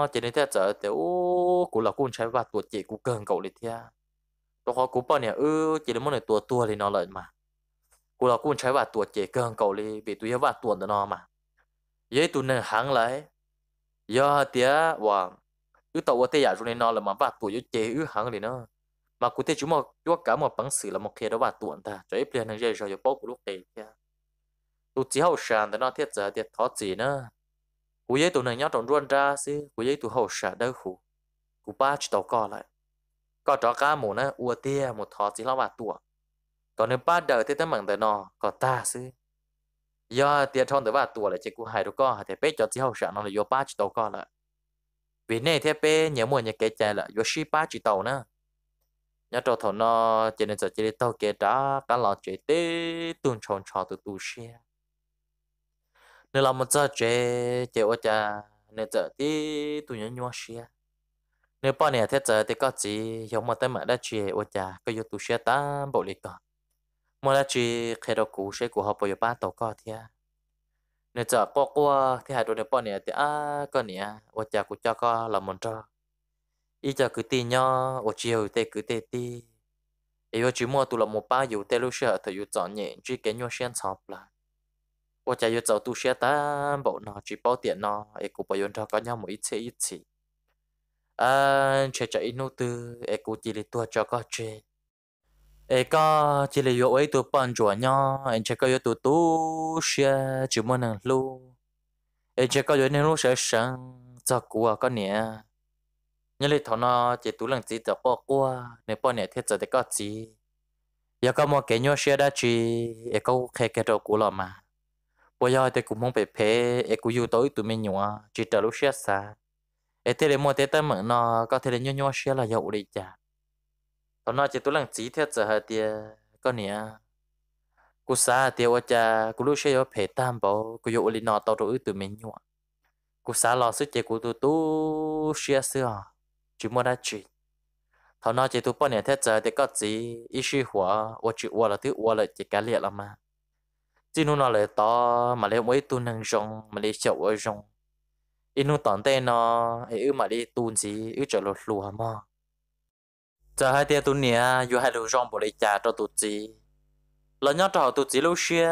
เจนี่แท้เจอแต่โอ้ กูหลักกูใช้ว่าตัวเจกูเกินเก่าเลยเทียตัวขากูป้อเนี่ยเออเจนี่มันเลยตัวตัวเลยนอเลยมา กูหลักกูใช้ว่าตัวเจเกินเก่าเลยบีตุยาว่าตัวเดนอมา เย้ตัวหนึ่งหางเลยยอเตียว่า ứ tàu tê giả rồi nó là mà bà tuổi yếu chế ứ hàng liền nó mà cụ thể chúng mà chúa cả một bằng sử là một khi đó bà tuổi ta cho ít liền hàng rồi cho bốc của lúc tê kia tụi chỉ hậu sản thì nó thiết giờ thiết thọ gì nữa cụ giấy tụi này nhớ trong ruộng ra xí cụ giấy tụi hậu sản đâu khủ cụ ba chỉ tàu co lại có trò cá mù nó ua tia một thọ chỉ lo bà tuổi còn nếu ba đời thì tấm bằng tờ nó có ta xí do tiền thon tới bà tuổi là chỉ cụ hai đứa co thì bé cho chỉ hậu sản nó là vô ba chỉ tàu co lại vì này thế bé nhớ mua nhà kể chè là vừa ba chỉ tàu nữa nhớ trò thầu nó chỉ nên giờ chỉ để tàu kể đó cả lọ chế tê tuôn tròn tròn từ tu xe nên là một giờ chế chế ô cha nên giờ tí tu nhớ nhua xe nếu bao nè thế giờ thì có gì hiểu mà tới mà đã chế ô cha cái vô tu xe tám bộ lịch còn mà đã chế khi đó cũ xe của họ bao nhiêu ba tàu có thế nè chợ qua qua thì hai đứa nè bọn nè thì à con nè và cha của cha con là món cho ý cha cứ tin nhau chiều thì cứ tê ti chỉ mua tụ là một ba dù tê lúc sợ thì dù chọn chỉ cái nhau xem sập là và cha dù chọn tu xe ta bộ nó chỉ bao tiền nó ấy cũng bao nhiêu cho có nhau một ít xe ít xì à chơi nô tư ấy cũng chỉ để tua cho có chơi ấy có chỉ là yếu ấy tụi bọn chùa nhau anh chỉ có yếu tụi tu xe chỉ muốn năng lu anh chỉ có yếu năng lu sẽ sang cho của à, con nè như lại thằng nó chỉ tu lần chỉ cho bỏ qua nếu bỏ nè thiết giờ thì có gì giờ có một cái nhau xe đã chỉ ấy có khai cái đồ của lọ mà bây giờ tôi cũng không phải phê ấy cũng yêu tôi tụi mình nhỏ chỉ cho lúc xe xa ấy thế là mua thế ta mượn nó có thể là nhau nhau xe là dậu đi chả tao nói chỉ tôi làm chỉ theo giờ thì có nghĩa, cú xa thì ở cha cú lúc xe phải tam bảo cú dụ lên nọ tao rồi từ mình nhua cú xa lo sức chế cú tu tu xe xưa chỉ mua đã chỉ thằng nó chỉ tu bao nhiêu theo giờ thì có gì ý suy hóa ở chỉ ở là thứ ở là chỉ cái liệt là mà chỉ nó là to mà lấy mấy tu năng dùng mà lấy chậu ở rong ít nó tận tay nó ấy mà đi tu gì ấy trở lột lùa mà giờ hai tia tu nia dù hai đầu rong bộ lấy trà cho tu chi lần nhau trò tu chi lâu xia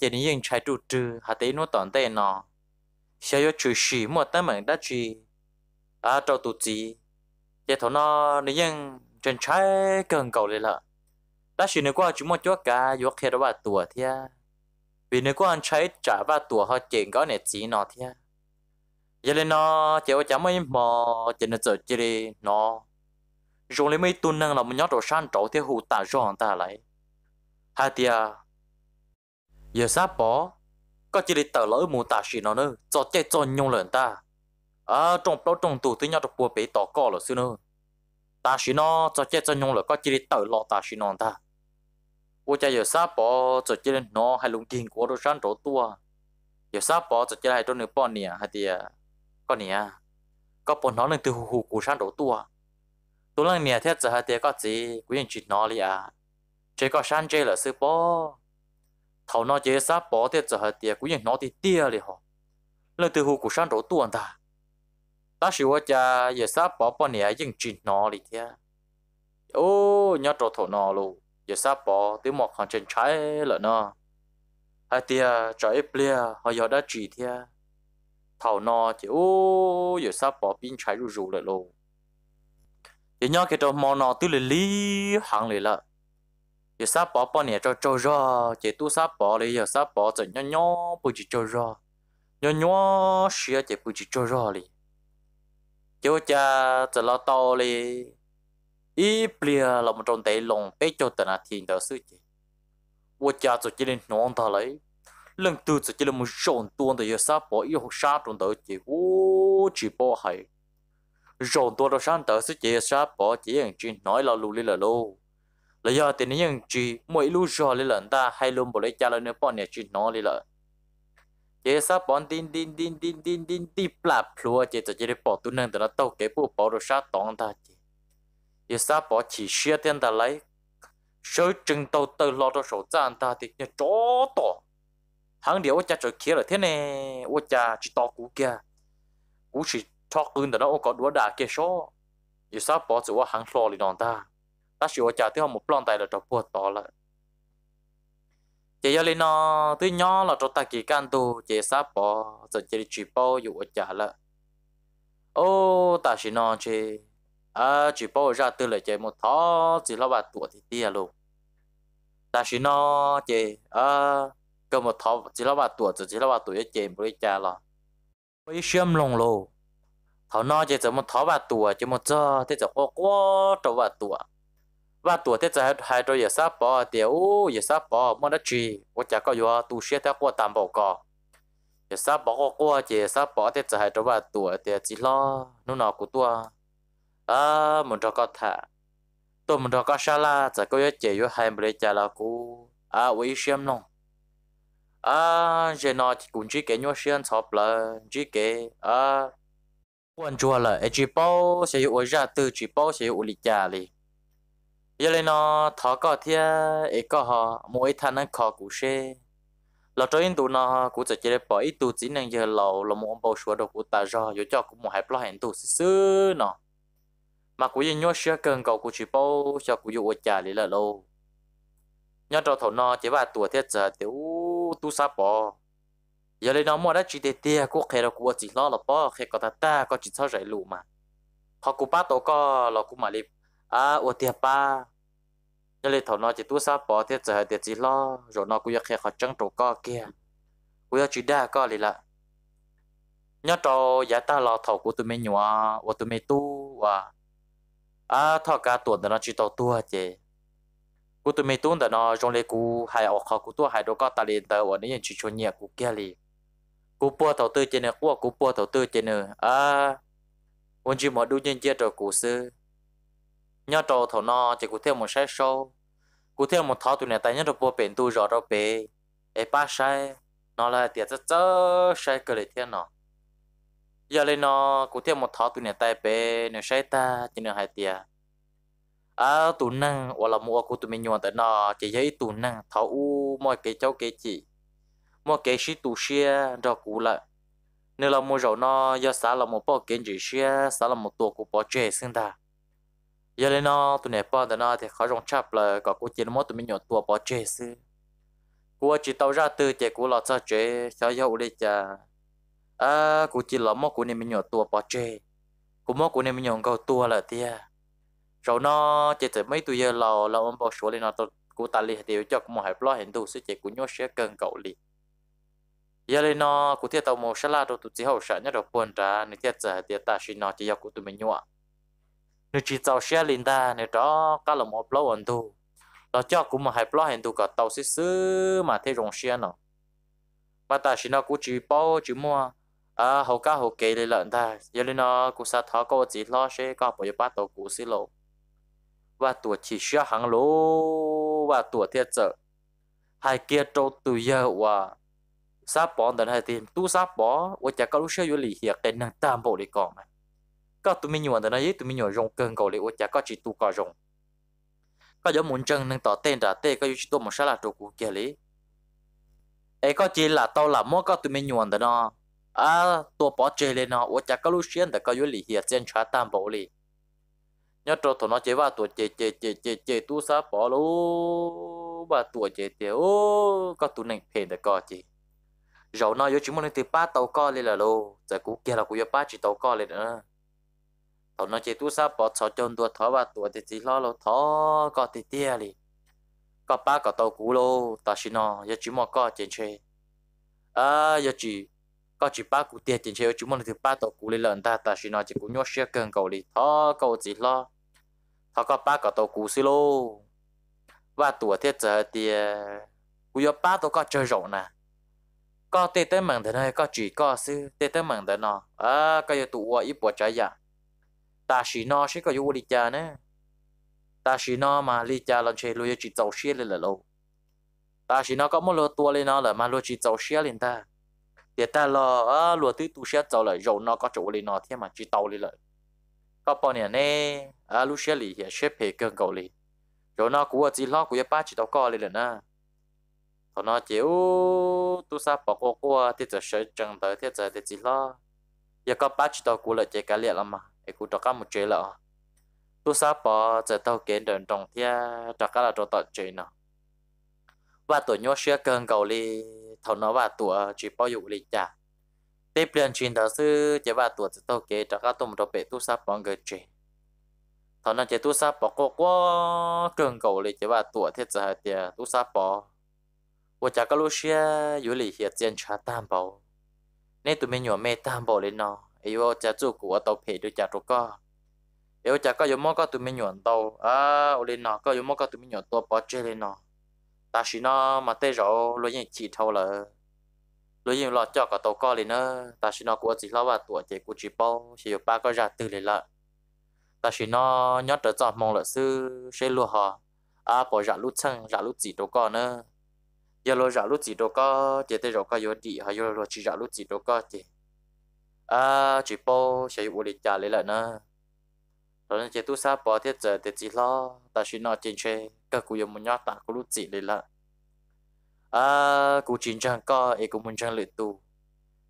chỉ những dân trái trụ trừ hà tế nó tòn tê nọ. sẽ do trừ xỉ một tấm mạng đã chi à cho tu chi chỉ thọ nó những dân trên trái cơn cầu lên lợ đã xỉ nữa qua chúng một chỗ cả dù khi đó bà tuổi thia vì nếu có anh trái trả ba tuổi họ chuyện có nè chỉ nọ thia giờ lên nọ chỉ có chả mấy mò chỉ nó giờ chỉ nọ rồi lấy mấy tuần năng là mình nhớ đồ san trổ theo hụ ta giòn ta lại hà tia giờ sắp bỏ có chỉ để tờ lỡ mù tả xì nó nữa cho chạy cho nhung lợn ta à trong đó trong tù thứ nhớ được bùa bể tỏ cò rồi xưa nữa ta xì nó cho chạy cho nhung lợn có chỉ để tờ lọ tả xì nó ta ô cha giờ sắp bỏ cho chỉ để nó hay lùng kinh của đồ san trổ tua giờ sắp bỏ cho chỉ để hai trâu nửa bọn nè hà tia có nè có bọn nó nên từ hụ hụ của san trổ tua tôi lần nè thiết giờ hai tiệc có gì quý anh chị nói đi à chỉ có san chơi là sư bó thầu nó chế sắp bó thiết giờ hai tiệc quý anh nó thì tia đi họ lần từ hù của san đổ ru ru ta chỉ ว่าจะอย่าซาปอปอเนี่ยยังจีนนอเลยเทียโอ้ยอดตัวโนลูอย่าซาปอตื้อหมอกของเชนใช้เหรอเนาะไอเทียจอยเปลี่ยหอยอดจีเทียเท่านอจีโอ้อย่าซาปอปิ้นใช้รูรูเลยลู giờ nhớ cái trò mò nọ tư lì lý hàng lì lợ giờ sắp bỏ bỏ nè cho cho ra chỉ tu sắp bỏ lì giờ sắp bỏ chỉ nhớ nhớ bù chỉ cho ra nhớ nhớ xia chỉ bù chỉ cho ra lì chú cha chỉ lo to lì ý bìa là một trong tay lồng bé cho tận là thiên đạo sư chỉ vua cha chỉ chỉ lên nón thà lấy lần tư chỉ chỉ là một sồn tuôn từ giờ sắp bỏ yêu sát trong đó chỉ vua chỉ bỏ hay rộn tua đầu sáng tới sự chế sa bỏ chỉ những chuyện nói là lù lì là lù là do tiền những chuyện mỗi lù rò lì lần ta hay luôn bỏ lấy cha lên nữa bọn nhà chuyện nói lì lợn chế sa bọn tin tin tin tin tin tin tin plap lúa chế cho chế để bỏ tu nâng từ nó tàu kế bộ bỏ đầu sáng tỏng ta chế chế sa bỏ chỉ xia tiền ta lấy sớ chừng tàu tàu lo đó sổ ra ta thì nhà chó to hàng điều ôi cha trời kia là thế này ôi cha chỉ to cú kia cú chỉ thọ cưng đó nó có đũa đà kia số dù sao bỏ chữ hàng lò lì đòn ta ta chịu trả tiêu một plon tài là trò buộc to lại chỉ giờ lên nó tuy nhỏ là trò ta kỳ can tu chỉ sao bỏ giờ chỉ chỉ bao dụ trả lại ô ta chỉ nó chỉ à chỉ bao ra từ lại chỉ một thó chỉ là bà tuổi thì tia luôn ta chỉ nó chỉ à ờ, cơ một thó chỉ là bà tuổi chỉ là bà tuổi chỉ mới trả lại mới xem lòng luôn thọ no chỉ giống một thọ ba tuổi chỉ một giờ thế giờ ô quá trâu ba tuổi ba tuổi thế giờ hai trâu giờ sắp bỏ tiểu giờ sắp bỏ mất đất chi ô chả có vừa tu sửa theo qua tạm bỏ co, giờ sắp bỏ ô quá chỉ sắp bỏ thế giờ hai trâu ba tuổi thì chỉ lo nô nô của tôi à muốn cho có thả tôi muốn cho có sao la, chỉ có giờ chỉ vừa hai mươi giờ là cũ à ủy xem nong, à giờ nó cũng chỉ cái nhau xem sắp là chỉ cái à quan chua là ai chỉ bao sẽ yêu ở ra từ chỉ bao sẽ yêu lý gia li giờ lên nó thọ có thia ai có họ mỗi thằng nó khó cú xe là cho in tụ nó cú chỉ để bỏ ít tụ chỉ năng giờ lâu là một bao số đồ cú ta cho yêu cho cũng một hai lo hẹn tụ xứ nó mà cú yên nhớ sửa cần cầu cú chỉ bao cho cú yêu ở gia li là lâu nhớ cho thầu nó chỉ ba tuổi thiết giờ tiểu tu sa bỏ giờ lên nó mua đã chỉ để tiền của khé là của chỉ lo là bỏ khé có ta ta có chỉ cho giải lụ mà họ cũng bắt tôi có là cũng mà đi à ô tiền ba giờ lên thầu nó chỉ tu sa bỏ tiền giờ tiền chỉ lo rồi nó cũng khé họ trăng tổ có kia cũng chỉ đa có lì là nhớ cho giá ta lo thầu của tôi mới nhỏ và tụi mình tu và à thọ cả tuần nó chỉ tàu tua chứ của tụi mình tu nó trong lệ cũ hai ở khó của tua hai đồ có ta liền tới ở nơi như chỉ cho nhẹ của kia liền cú bùa thầu tư trên nữa của cú bùa thầu tư trên nữa à quân chỉ mọi đôi nhân chia rồi cú sư nhớ trò thầu nó chỉ cú theo một sai sâu cú theo một thọ tụi này tại nhớ rồi bùa bền tu rõ rồi bề ai ba sai nó là tiệt rất rất sai cái này thiên nó giờ lên nó cú theo một thọ tụi này tại bề nửa sai ta trên nửa hai tiệt à tụi năng hoặc là mua cú tụi mình nhồi tại nó chỉ giấy tụi năng thầu u mọi cái cháu cái chị mua cái xí tu xe cho cũ lại nếu là mua rau nó giờ xã là một bao kiến chỉ xe xã là một tổ của bỏ chế xin ta giờ lên nó tụi này bao nó thì khó rong chắp là có cô chỉ mua tụi mình nhổ tổ bỏ chế xin cô chỉ tao ra từ chế cô là sao chế sao dậu đi chả à cô chỉ là mua cô này mình nhổ tổ bỏ chế cô mua cô này mình nhổ câu tổ là tia rồi nó chế từ mấy tuổi giờ là là ông bảo số lên nó tụi cô ta li thì cho một hai lo hiện tụ sẽ chế cô nhớ sẽ cần cậu li giờ lên nó cụ thể tàu một sẽ là đồ tụt chỉ hậu sợ nhất đầu buồn ra nên tiết giờ tiết ta xin nó chỉ yêu của tụi mình nhọ. nếu chỉ tàu xe linh ta nếu đó cá lồng hộp lâu ẩn tu nó cho cũng mà hai lo hiện tu cả tàu xí xứ mà thế rồng xe nó mà ta xin nó cũng chỉ bao chỉ mua à hậu cá hậu kế lên lợn ta giờ lên nó cũng sát tháo câu chỉ lo xe có bảy ba tàu cũng xí lộ và tuổi chỉ xe hàng lô và tuổi tiết giờ hai kia trâu từ yêu và ซับบอนแต่ให้ทีตู้ซับบอว่าจะก็รู้เชื่ออยู่หลีเหียเป็นนังตามโบเลยก่อนนะก็ตัวมีหยวนแต่นั้นยี่ตัวมีหยวนรงเกินก่อนเลยว่าจะก็จีตูก็รงก็ยมุนจังนังต่อเต้นด่าเต้ก็อยู่ชิตัวมันฉลาดตัวกูเกลีเอ้ก็จีหลาเตาหลามั่วก็ตัวมีหยวนแต่นออ่าตัวปอเจเลยนอว่าจะก็รู้เชื่อแต่ก็อยู่หลีเหียเจนช้าตามโบเลย nhớ trâu thằng nó chế ba tuổi chế chế chế chế chế tu sa bỏ lú ba tuổi chế chế ô có tu nành phèn để có chế rồi nó yếu chỉ muốn từ ba tàu co lên là lô giờ cú kia là cú yếu ba chỉ tàu co lên nữa tàu nó chỉ tu sao bỏ cho chân tua thó và tua thì chỉ lo lô thó co thì tia đi có ba có tàu cú lô tàu xin nó yếu chúng mình co trên chơi à yếu chỉ có chỉ ba cú tia trên chơi chỉ muốn từ ba tàu cú lên lần ta tàu xin nó chỉ cú nhốt xe cần cầu đi thó cầu chỉ lo thó có ba có tàu cú xí lô và tua thiết giờ tia à, cú yếu ba tàu co chơi rộng nè có tê tới mảng thế này có chỉ có sư tê tới mảng thế nọ à có giờ tụ ít bộ trái dạ ta chỉ nó chỉ có yêu đi cha nè ta chỉ nó mà đi cha lần chơi lùi chỉ tàu xe lên là lâu ta chỉ nó có một lô tua lên nó là mà lùi chỉ tàu xe lên ta để ta lo à lùi tư tu xe tàu lại dầu nó có chỗ lên nó thế mà chỉ tàu lên lại có bao nhiêu nè à lùi xe lì hiện xếp hệ cơn cầu lì rồi nó cũng chỉ lo cũng ba chỉ tàu co lên là na còn nó chịu tu sa bỏ qua qua thì giờ sẽ chẳng tới thì giờ thì chỉ lo giờ có ba chỉ tao cú lại chơi cá liệt lắm mà cái cú tao cá một chơi lọ tu sa bỏ giờ tao kiến đơn đồng thì tao cá là đồ tao chơi nào và tuổi nhau xưa cần cầu li thầu nó và tuổi chỉ bao dụ li chả tiếp liền chuyện đó sư chỉ và tuổi tao kế tao cá tụm đồ bể tu sa bỏ người chơi thầu nó chỉ tu sa bỏ qua qua cần cầu li chỉ và tuổi thiết giờ thì tu sa bỏ 我家个路线有里些检查担保，那都没有没担保的呢，哎呦，家做过到赔就家做个，哎呦，家个有么个都没有到啊，我的那个有么个都没有到保这里呢，但是呢，嘛得着路线起头了，路线老叫个到高里呢，但是呢，我只老话多些估计包是有八个人对里了，但是呢，要得找忙了是谁路哈，啊，不然路程然路几多个呢？giờ lo rạ lúc gì đó có chỉ tới rồi có yếu đi hay giờ lo chỉ rạ lúc gì đó có chỉ à chỉ bao sẽ vô lý trả lấy lại nữa rồi chỉ tu sa bỏ thiết giờ thì chỉ lo ta xin nói chuyện chơi các cụ yếu muốn nhát ta có lúc gì lấy lại à cụ chiến trang có ấy cũng muốn trang luyện tu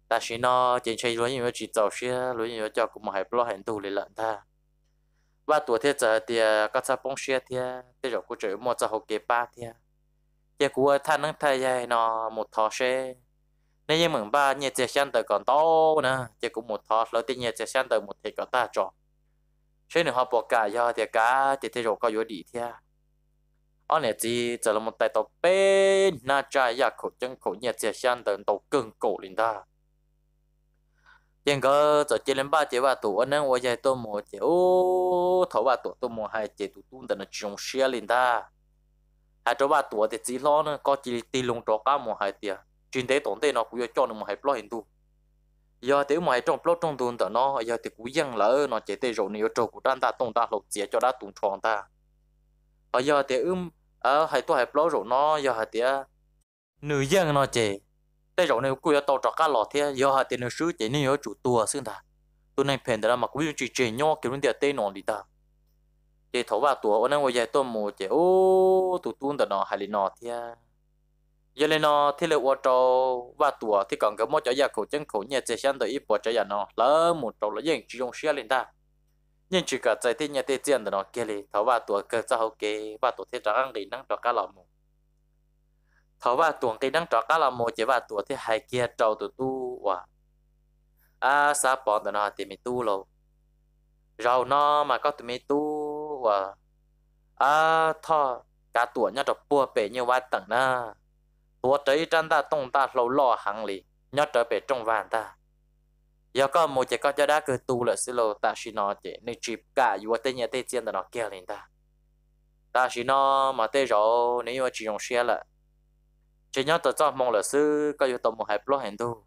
ta chỉ nói chuyện chơi lối nhiều chỉ giàu xe lối nhiều cho cũng mà hay lo hẹn tu lấy lại ta và tuổi thiết giờ thì các cha bông xe thì tới rồi cụ chơi mua cho học kế ba thì giờ của thân nó thay dây nó một thọ xe nên như mừng ba nhiệt chế sản tới còn to nè giờ cũng một thọ lâu tiên nhiệt chế sản tới một thì có ta trọ xe nữa họ bỏ cả do thì cả thì thế rồi có vô đi thia anh này chỉ giờ là một tay tàu bên na trai ya khổ chân khổ nhiệt chế sản tới tàu cứng cổ lên ta nhưng cơ giờ chỉ lên ba chế ba tủ anh em ở đây tôi mua chế ô thấu ba tủ tôi mua hai chế tủ tuôn tới nó trồng xe lên ta hai chỗ ba tuổi thì chỉ lo nó có chỉ tì lùng cho cá một hai tiền chuyên tế tổn tế nó cũng cho nó một hai lo hiện tu giờ thì một hai trong lo trong tuần tờ nó giờ thì cũng dân lỡ nó chỉ tế rồi nhiều chỗ cũng đang ta tung ta lột chia cho đã tung tròn ta ở giờ thì um ở hai tuổi hai lo rồi nó giờ hai thì nữ dân nó chỉ tế rồi nếu cũng tàu cho cá lọt thì giờ hai thì nữ sứ chỉ nếu chủ tua xưng ta tôi này phải ra mà cũng chỉ chỉ nhau kiểu như thế tế nó đi ta chế thấu vào tuổi ông ấy tôi mù chế ô tụt tuôn tận nó hay là nó thia giờ lên là ô trâu và tuổi thì còn cái mối cho gia khổ chân khổ nhà chế sang tới ít bỏ cho gia nó lỡ một trâu là dân chỉ dùng xe lên ta nhưng chỉ cả chạy thì nhà tê tiền tận nó kia lì thấu vào tuổi cơ kê và tuổi thì chẳng ăn đi năng cho cá lò mù thấu vào tuổi cái năng cho cá lò mù chế thì hai kia trâu tụt à, tu và à sa bỏ tận nó thì tu lâu rau nó mà có tụi mình tu à à thọ cả tuổi nhớ được bùa bể nhiều vài tầng na bùa tới chân ta tung ta lâu lo hàng lì nhớ trở về trong vàn ta giờ có một chỉ có cho đã cứ tu là xí lô ta xin nó chỉ nên chụp cả vừa tên nhà tên chiến ta nó kia lên ta ta xin nó mà tên rồi nếu mà chỉ dùng xe là chỉ nhớ tự cho mong là sư có yêu tàu một hai lô hẹn tu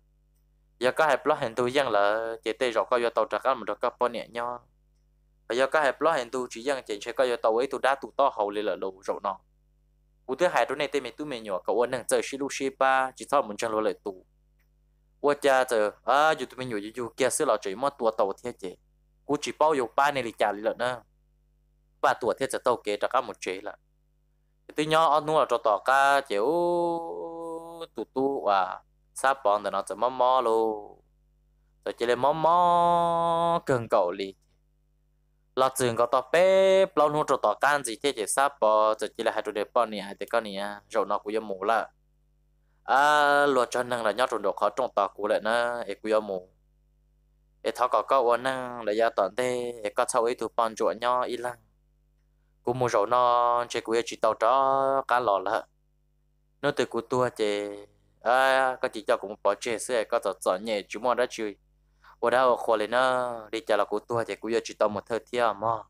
giờ có hai lô hẹn tu giang là chỉ tên rồi có yêu tàu trả cả một đợt các bọn nhẹ bây giờ các hệ plot hiện tu chỉ rằng chỉ chơi coi giờ tàu ấy tu đã tu to hầu lên là lâu rồi nó cụ thứ hai chỗ này tên mình tu mình nhỏ cậu anh đang chơi xí lu xí ba chỉ thao muốn chơi lối lại tu qua cha giờ à dù tụi mình nhỏ dù kia xưa là chơi mất tua tàu thế chứ cụ chỉ bao nhiêu ba này là trả lại nữa ba tua thế giờ tàu kia cho các một chế là tuy nhỏ ông nuôi cho tàu cá kiểu tu tu à sa bòn thì nó sẽ mò mò luôn rồi chỉ là mò mò cần cầu liền là trường có tao bé bao nhiêu chỗ tao can gì thế chỉ sắp bỏ chỉ chỉ là hai chỗ đẹp bao nhiêu hai cái này rồi nó cũng mù là à lo cho năng là nhau trong được khó trong tao cũng lại nữa, ấy cũng mù ấy thao có câu ôn năng là gia toàn thế ấy có sau ấy tụ bọn chuột nhau ít lăng cũng mù rồi nó chỉ cũng chỉ tao đó cá lò là nó từ cũng tua chỉ à có chỉ cho cũng bỏ chơi xí, có tập chọn nhẹ chúng mò đã chơi 我到我来呢，你家老古多只古要知道么特天嘛，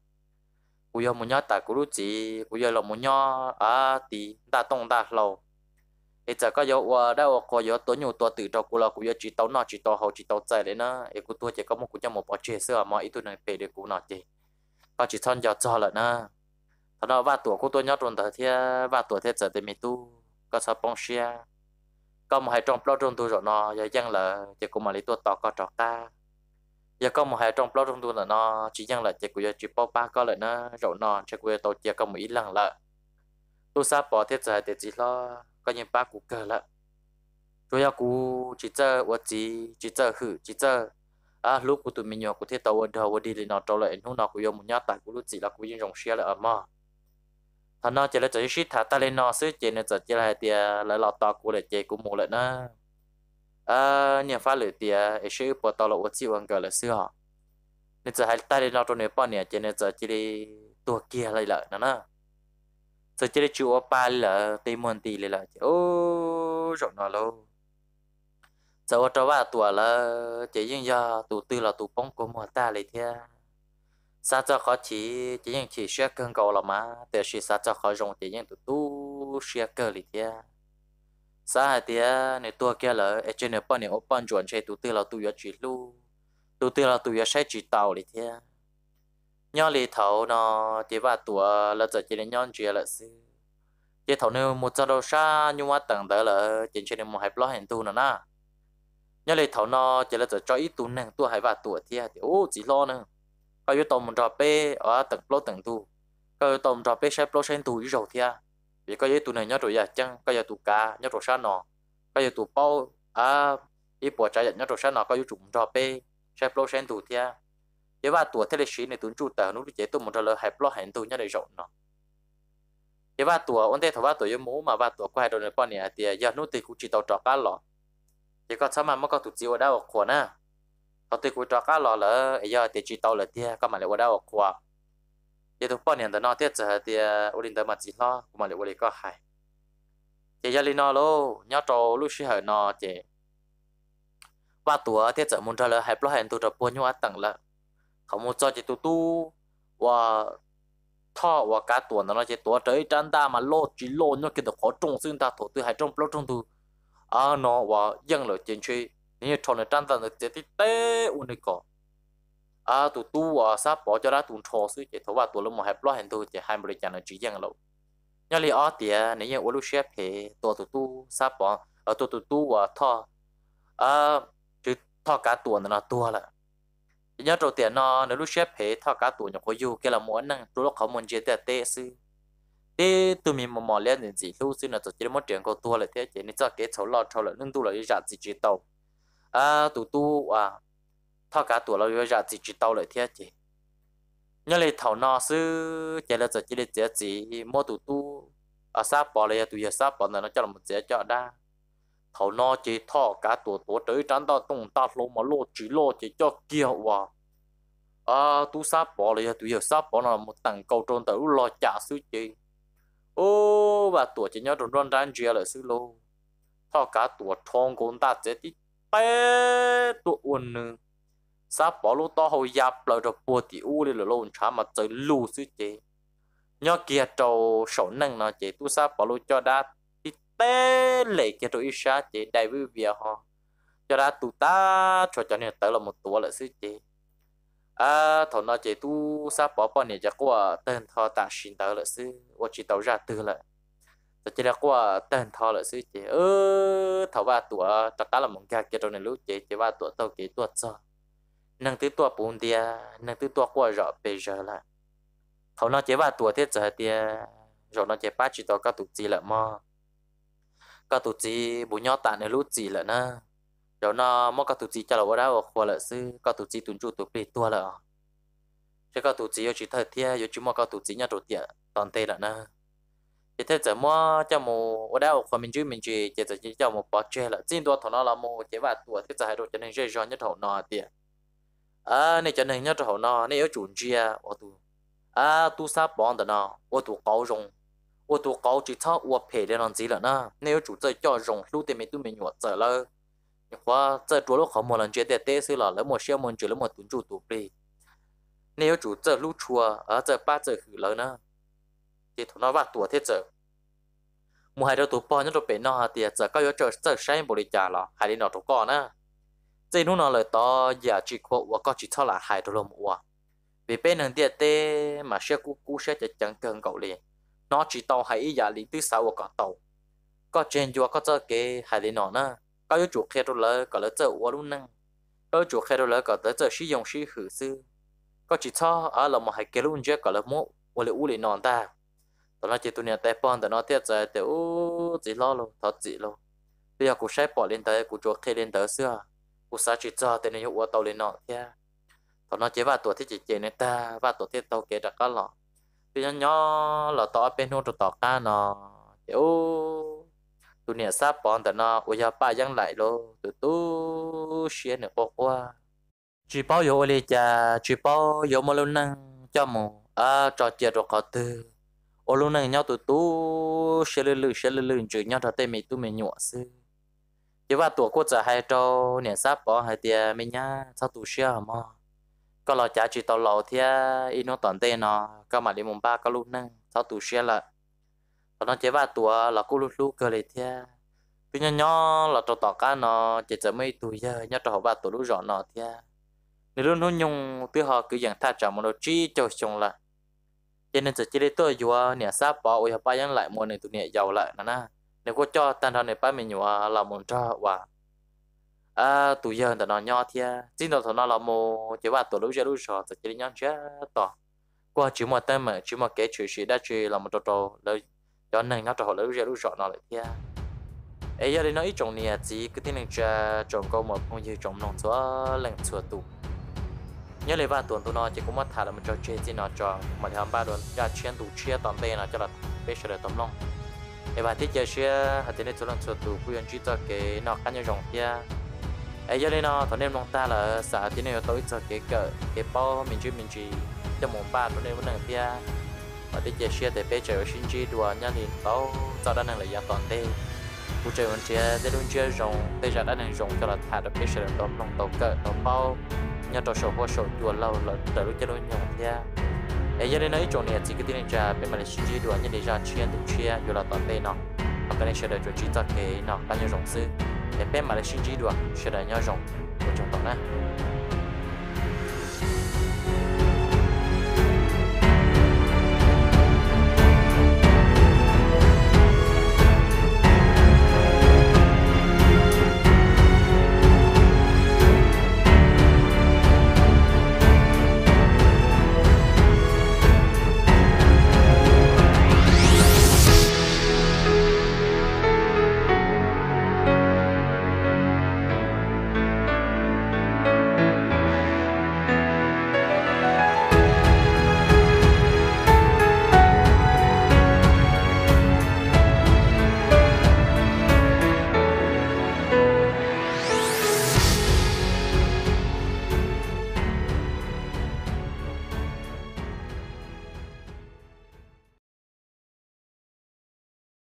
古要么要打古路子，古要老么要啊地大东大楼，你这个要我到我古要多牛多地到古老古要知道那知道好知道在嘞呢，一古多只个么古要么把这事嘛，一都能背的古那只，把这参加做了呢，他那挖多古多要种的天，挖多天在的没多，个啥帮些，个么还种不了种多少呢，要养了，结果嘛你多打个找他。giờ có một hệ trong blog trong tuần là nó chỉ nhận là chỉ của chỉ bao ba có lại nó rậu nó chỉ của tôi chỉ có một ít lần là tôi sắp bỏ thiết giờ thì chỉ lo có những ba của cờ là rồi giờ cú chỉ chờ ở chỉ chỉ chờ hử chỉ chờ à lúc của tụi mình nhỏ của thế tàu ở đầu đi lên nó trở lại nó nó của yêu một nhát tại của lúc chỉ là của dân dòng xe là ở mà thằng nó chỉ là chỉ ship thả ta lên nó xứ chỉ nên chỉ là tiền là lọt tàu của để chỉ của một lại nữa à nhà phá lửa thì ấy sẽ bỏ tao là ôt chịu ăn cờ là xưa nên giờ hai tay đi lao trong này bao nè cho nên giờ chỉ đi tua kia lại lại nó nè giờ chỉ đi chịu là tây môn tì lại lại ô rộng nó lâu giờ ở trong ba là chỉ riêng do tụ tư là tụ bóng của mùa ta lại thế sa cho khó chỉ chỉ riêng chỉ xe cơn cầu là mà để chỉ sa cho khó rộng chỉ riêng tụ tu xe cờ lại thế sa hai tia nè tua kia là ở trên nè bao nè ốp ban chuẩn chơi tụi tư là tụi giờ chỉ lu tụi tư là tụi giờ sẽ chỉ tàu đi thế nhau lì thầu nó thì và tụi là giờ chỉ là nhau chuyện là xí chỉ thầu nếu một giờ đâu xa nhưng mà tầng đó là chỉ chơi nè một hai blog hàng tu nữa na nhau lì thầu nó chỉ là giờ cho ít tu nè tu hai và tụi thế thì ô chỉ lo nữa coi như tôm một ở tầng blog tầng tu coi tôm trò bê sẽ blog hàng tu như rồi thế vì có gì tụ này nhớ rồi giờ chăng có giờ tụ cá nhớ rồi sao nọ có giờ tụ bao à ít bỏ trái nhớ rồi sao nọ có giờ trùng trò bê sẽ lo sen tụ thia vậy ba tụ thế là xí này tụ chú tờ nó chế tụ một trò lơ hay lo hẹn tụ nhớ đầy rộng nọ vậy ba tụ ông thế thọ ba tụ giờ mũ mà ba tụ quay đồ này con nè thì à, giờ nó thì cũng chỉ tàu trò cá lọ giờ có sao mà mới có tụ chiêu ở đâu ở khu nè có tụ cũng trò cá lọ là giờ thì chỉ tàu là thia có mà lại ở đâu ở khu giờ tụi bọn nhận nó tiết giờ thì ổn định mặt chỉ lo mà liệu ổn có hay, thì gia đình nó lô nhớ trò lúc xưa hở nó chị và tuổi tiết giờ muốn trả lời hẹp lo hẹn tụi trò buôn nhau tặng lợ không muốn cho chị tụi tu và thọ và cá tuổi nó chị tuổi trời trăn ta mà lo chỉ lo nhau cái được khó trung sinh ta thổ tư hay trong lô trung tu à nó và dân lợi chiến truy nếu như trò này trăn ta được chị tê ổn định có à tụ tu à sa bỏ cho ra tụ trò suy chỉ thấu và tụ lâm một hẹp lo hành tu chỉ hai mươi chàng là chỉ giang lâu nhớ li ở tiệt nếu như ulu chef thì tụ tụ tu sao bỏ à ờ, tụ tụ tu à ờ, thọ à ờ, chứ thọ cả tuổi nó tua là nhớ đầu tiên nó nếu lúc xếp thì thọ cả tuổi nó có u cái là muốn năng tụ lúc họ muốn chơi tiệt tê suy tê tụ mình mà mò lên những gì lúc suy là tụ chỉ một chuyện có tua là thế chỉ nên cho cái chỗ lo thấu là nên tu là cái gì chỉ tàu à tụ tu à thọ cả tuổi lâu ra chỉ chỉ tàu lại thiệt chứ, nhớ lấy thầu nọ sư chỉ là chỉ là chết chỉ mua tụ tu ở xa bỏ lại tụ giờ xa bỏ là nó cho là một chết cho đa thầu nọ chỉ thọ cả tuổi tuổi tới trán tao tung tao lô mà lô chỉ lô chỉ cho kia hoa, à tu xa bỏ lại tụ giờ xa bỏ là một tầng cầu tròn tới lo trả sư chị ô và tuổi chỉ nhớ tròn tròn ra chuyện là sư lô thọ cả tuổi thong cũng ta dễ tí bé tuổi uẩn nữa sa bỏ lô to hồi giáp lời rồi bùa thì u lên lô lô chả mà chơi lù sư chế nhớ kia trâu sổ năng nó chế tu sa bỏ lô cho đã thì tê lệ kia trâu isha chế đại vui việc họ cho đã tu ta cho cho nên tới là một tuổi là sư chế à thọ nó chế tu sa bỏ bỏ nè cho qua tên thọ tạng xin tới là sư và chỉ tàu ra từ lại ta chỉ là qua tên thọ là sư chế ơ thọ ba tuổi ta ta là một cái kia trâu này lũ chế chế ba tuổi tao kế tuột rồi nâng tư tua bún tia nâng tư tua qua rõ bây giờ là khẩu nó chế ba tua thế giờ tia rồi nó chế ba chỉ tao các tụ gì là mò các tụ gì bún nhau tàn này lút gì là na, rồi nó mò các tụ gì cho là đó qua là sư các tụ gì tuần chủ tụ bị tua là chứ các tụ gì chỉ thời tia giờ chỉ mò các tụ gì nhau đầu tiệt toàn tê là na, chỉ thế giờ mò cho mù ở đâu còn mình chứ mình chỉ chỉ giờ chỉ cho mù bỏ chơi là xin tua thằng nó là mù chế ba tua thế giờ hai đồ cho nên dễ dàng nhất thằng nó tiệt à nè chân hình nhớ cho họ nó nè yếu chủ chia ô tu à tu sắp bọn đó nó ô tu cao rong ô tu cao chỉ thọ ô phê để làm gì là nó nè yếu chủ chơi cho rong lúc thì mình tu mình nhọt giờ lơ khóa chơi chúa lúc họ một lần chơi tê tê sư là lấy một xe một chơi lấy một tuấn chủ tu bì nè yếu chủ chơi lúc chùa à, chơi ba chơi hử lơ nó thì thằng nó vặt tuổi thế chơi một hai đứa tụi bò nhớ tụi bé nó thì giờ có yếu chơi chơi sáng bồi trả là hai đứa nó tụi con á 这路呢来到也只过我搞起操了海多了么？vì bên hàng địa tê mà xe cũ cũ xe chạy chẳng cần cậu liền nó chỉ tàu hay ý giả lý thứ sáu của con tàu có trên chùa có chơi kế hay lý nọ nữa có yếu chuột khe đô lỡ có lỡ chơi uống luôn năng có chuột khe đô lỡ có lỡ chơi sử dụng sử hữu sư có chỉ cho ở là một hai kế luôn chứ có lỡ mốt và lý u lý nọ ta đó là chỉ tụi nhà tay bọn tụi nó tiếp giờ tiểu chỉ lo luôn thật chỉ luôn bây giờ cũng sẽ bỏ lên tới cũng chuột khe lên tới xưa อุตสาหกิจจอแต่ในยุคว่าเตาเลยเนาะแค่ตอนนั้นเจ้าตัวที่จีเจเนต้าว่าตัวที่เตาเกดักก็หล่อพี่ย้อนย้อนหล่อต่อเป็นนู่นต่อก้าเนาะเจ้าตัวเนี่ยซาปอนแต่เนาะอุยาป้ายังไหลโลตัวตู้เชียนเนี่ยบอกว่าจีเป้าโยเลยจ้าจีเป้าโยมาลุนังเจ้าหมูอ่าจอเจียดอกคอตือโอลุนังเนาะตัวตู้เชลลือเชลลือจืดเนาะถ้าเต้ไม่ตู้ไม่หยวซื้อ chỉ qua tuổi quốc gia hai trâu nè sắp bỏ hai tia mình nhá sau tù xia hả mò có lo trả chỉ tàu lẩu thì in nó toàn tên nó có mà đi mùng ba có lúc năng sau tù xia là còn nó chỉ qua tuổi là cô lúc lúc cơ này thì bây giờ nhỏ là trâu tỏ cá nó chỉ chờ mấy tuổi giờ nhớ trâu ba tuổi lúc rõ nó thì nếu luôn nó nhung từ họ cứ dạng tha trả một đôi chi cho chồng là cho nên giờ chỉ để tôi vừa nè sắp bỏ ôi họ lại một này tụi nè giàu lại nè na nếu có cho tan thằng này ba mình nhỏ là một cho và à tụi giờ tụi nó nhỏ thì xin nó tụi nó là một chỉ bà tụi lũ giờ lũ sọ thì chỉ nhỏ chưa to qua chỉ một tên mà chỉ một cái chuyện gì đã chỉ là một trò trò lời cho nên nó trò họ lúc giờ lúc sọ nó lại thì ấy giờ đi nói ít trồng này chỉ cứ tin rằng cha trồng câu một không như trồng nông chúa lành sửa tụ nhớ lấy ba tuần tôi nói chỉ có một thà là một trò chơi gì nó cho mà thì ba tuần ra chiến tụ chia toàn tê nó cho là bây giờ tấm lòng em bạn thích chơi xe hạt tiền tụi lần chuột tụi quy anh chỉ cho cái nọ cá nhân rồng kia ấy giờ đây nó thằng em long ta là xã tiền này tối cho cái cỡ cái bao mình chỉ mình chỉ cho một ba tụi em vẫn đang kia và thích chơi xe để bé chơi xin chỉ đùa nhau liền tao cho đa năng là giá toàn tê cụ chơi vẫn chơi để luôn chơi rồng bây giờ đã năng rồng cho là thả được cái sự đồng lòng tàu cỡ nó bao nhà trò sổ hoa sổ chùa lâu là đợi lúc chơi luôn nhau kia ai giờ này chỗ này chỉ cái tiền trả bên Malaysia chỉ đồ như để ra chia được chia rồi là tận đây nó sẽ được cho chỉ tận cái nó bao nhiêu dòng sư để bên Malaysia chỉ đồ sẽ được nhau rộng của chúng ta nè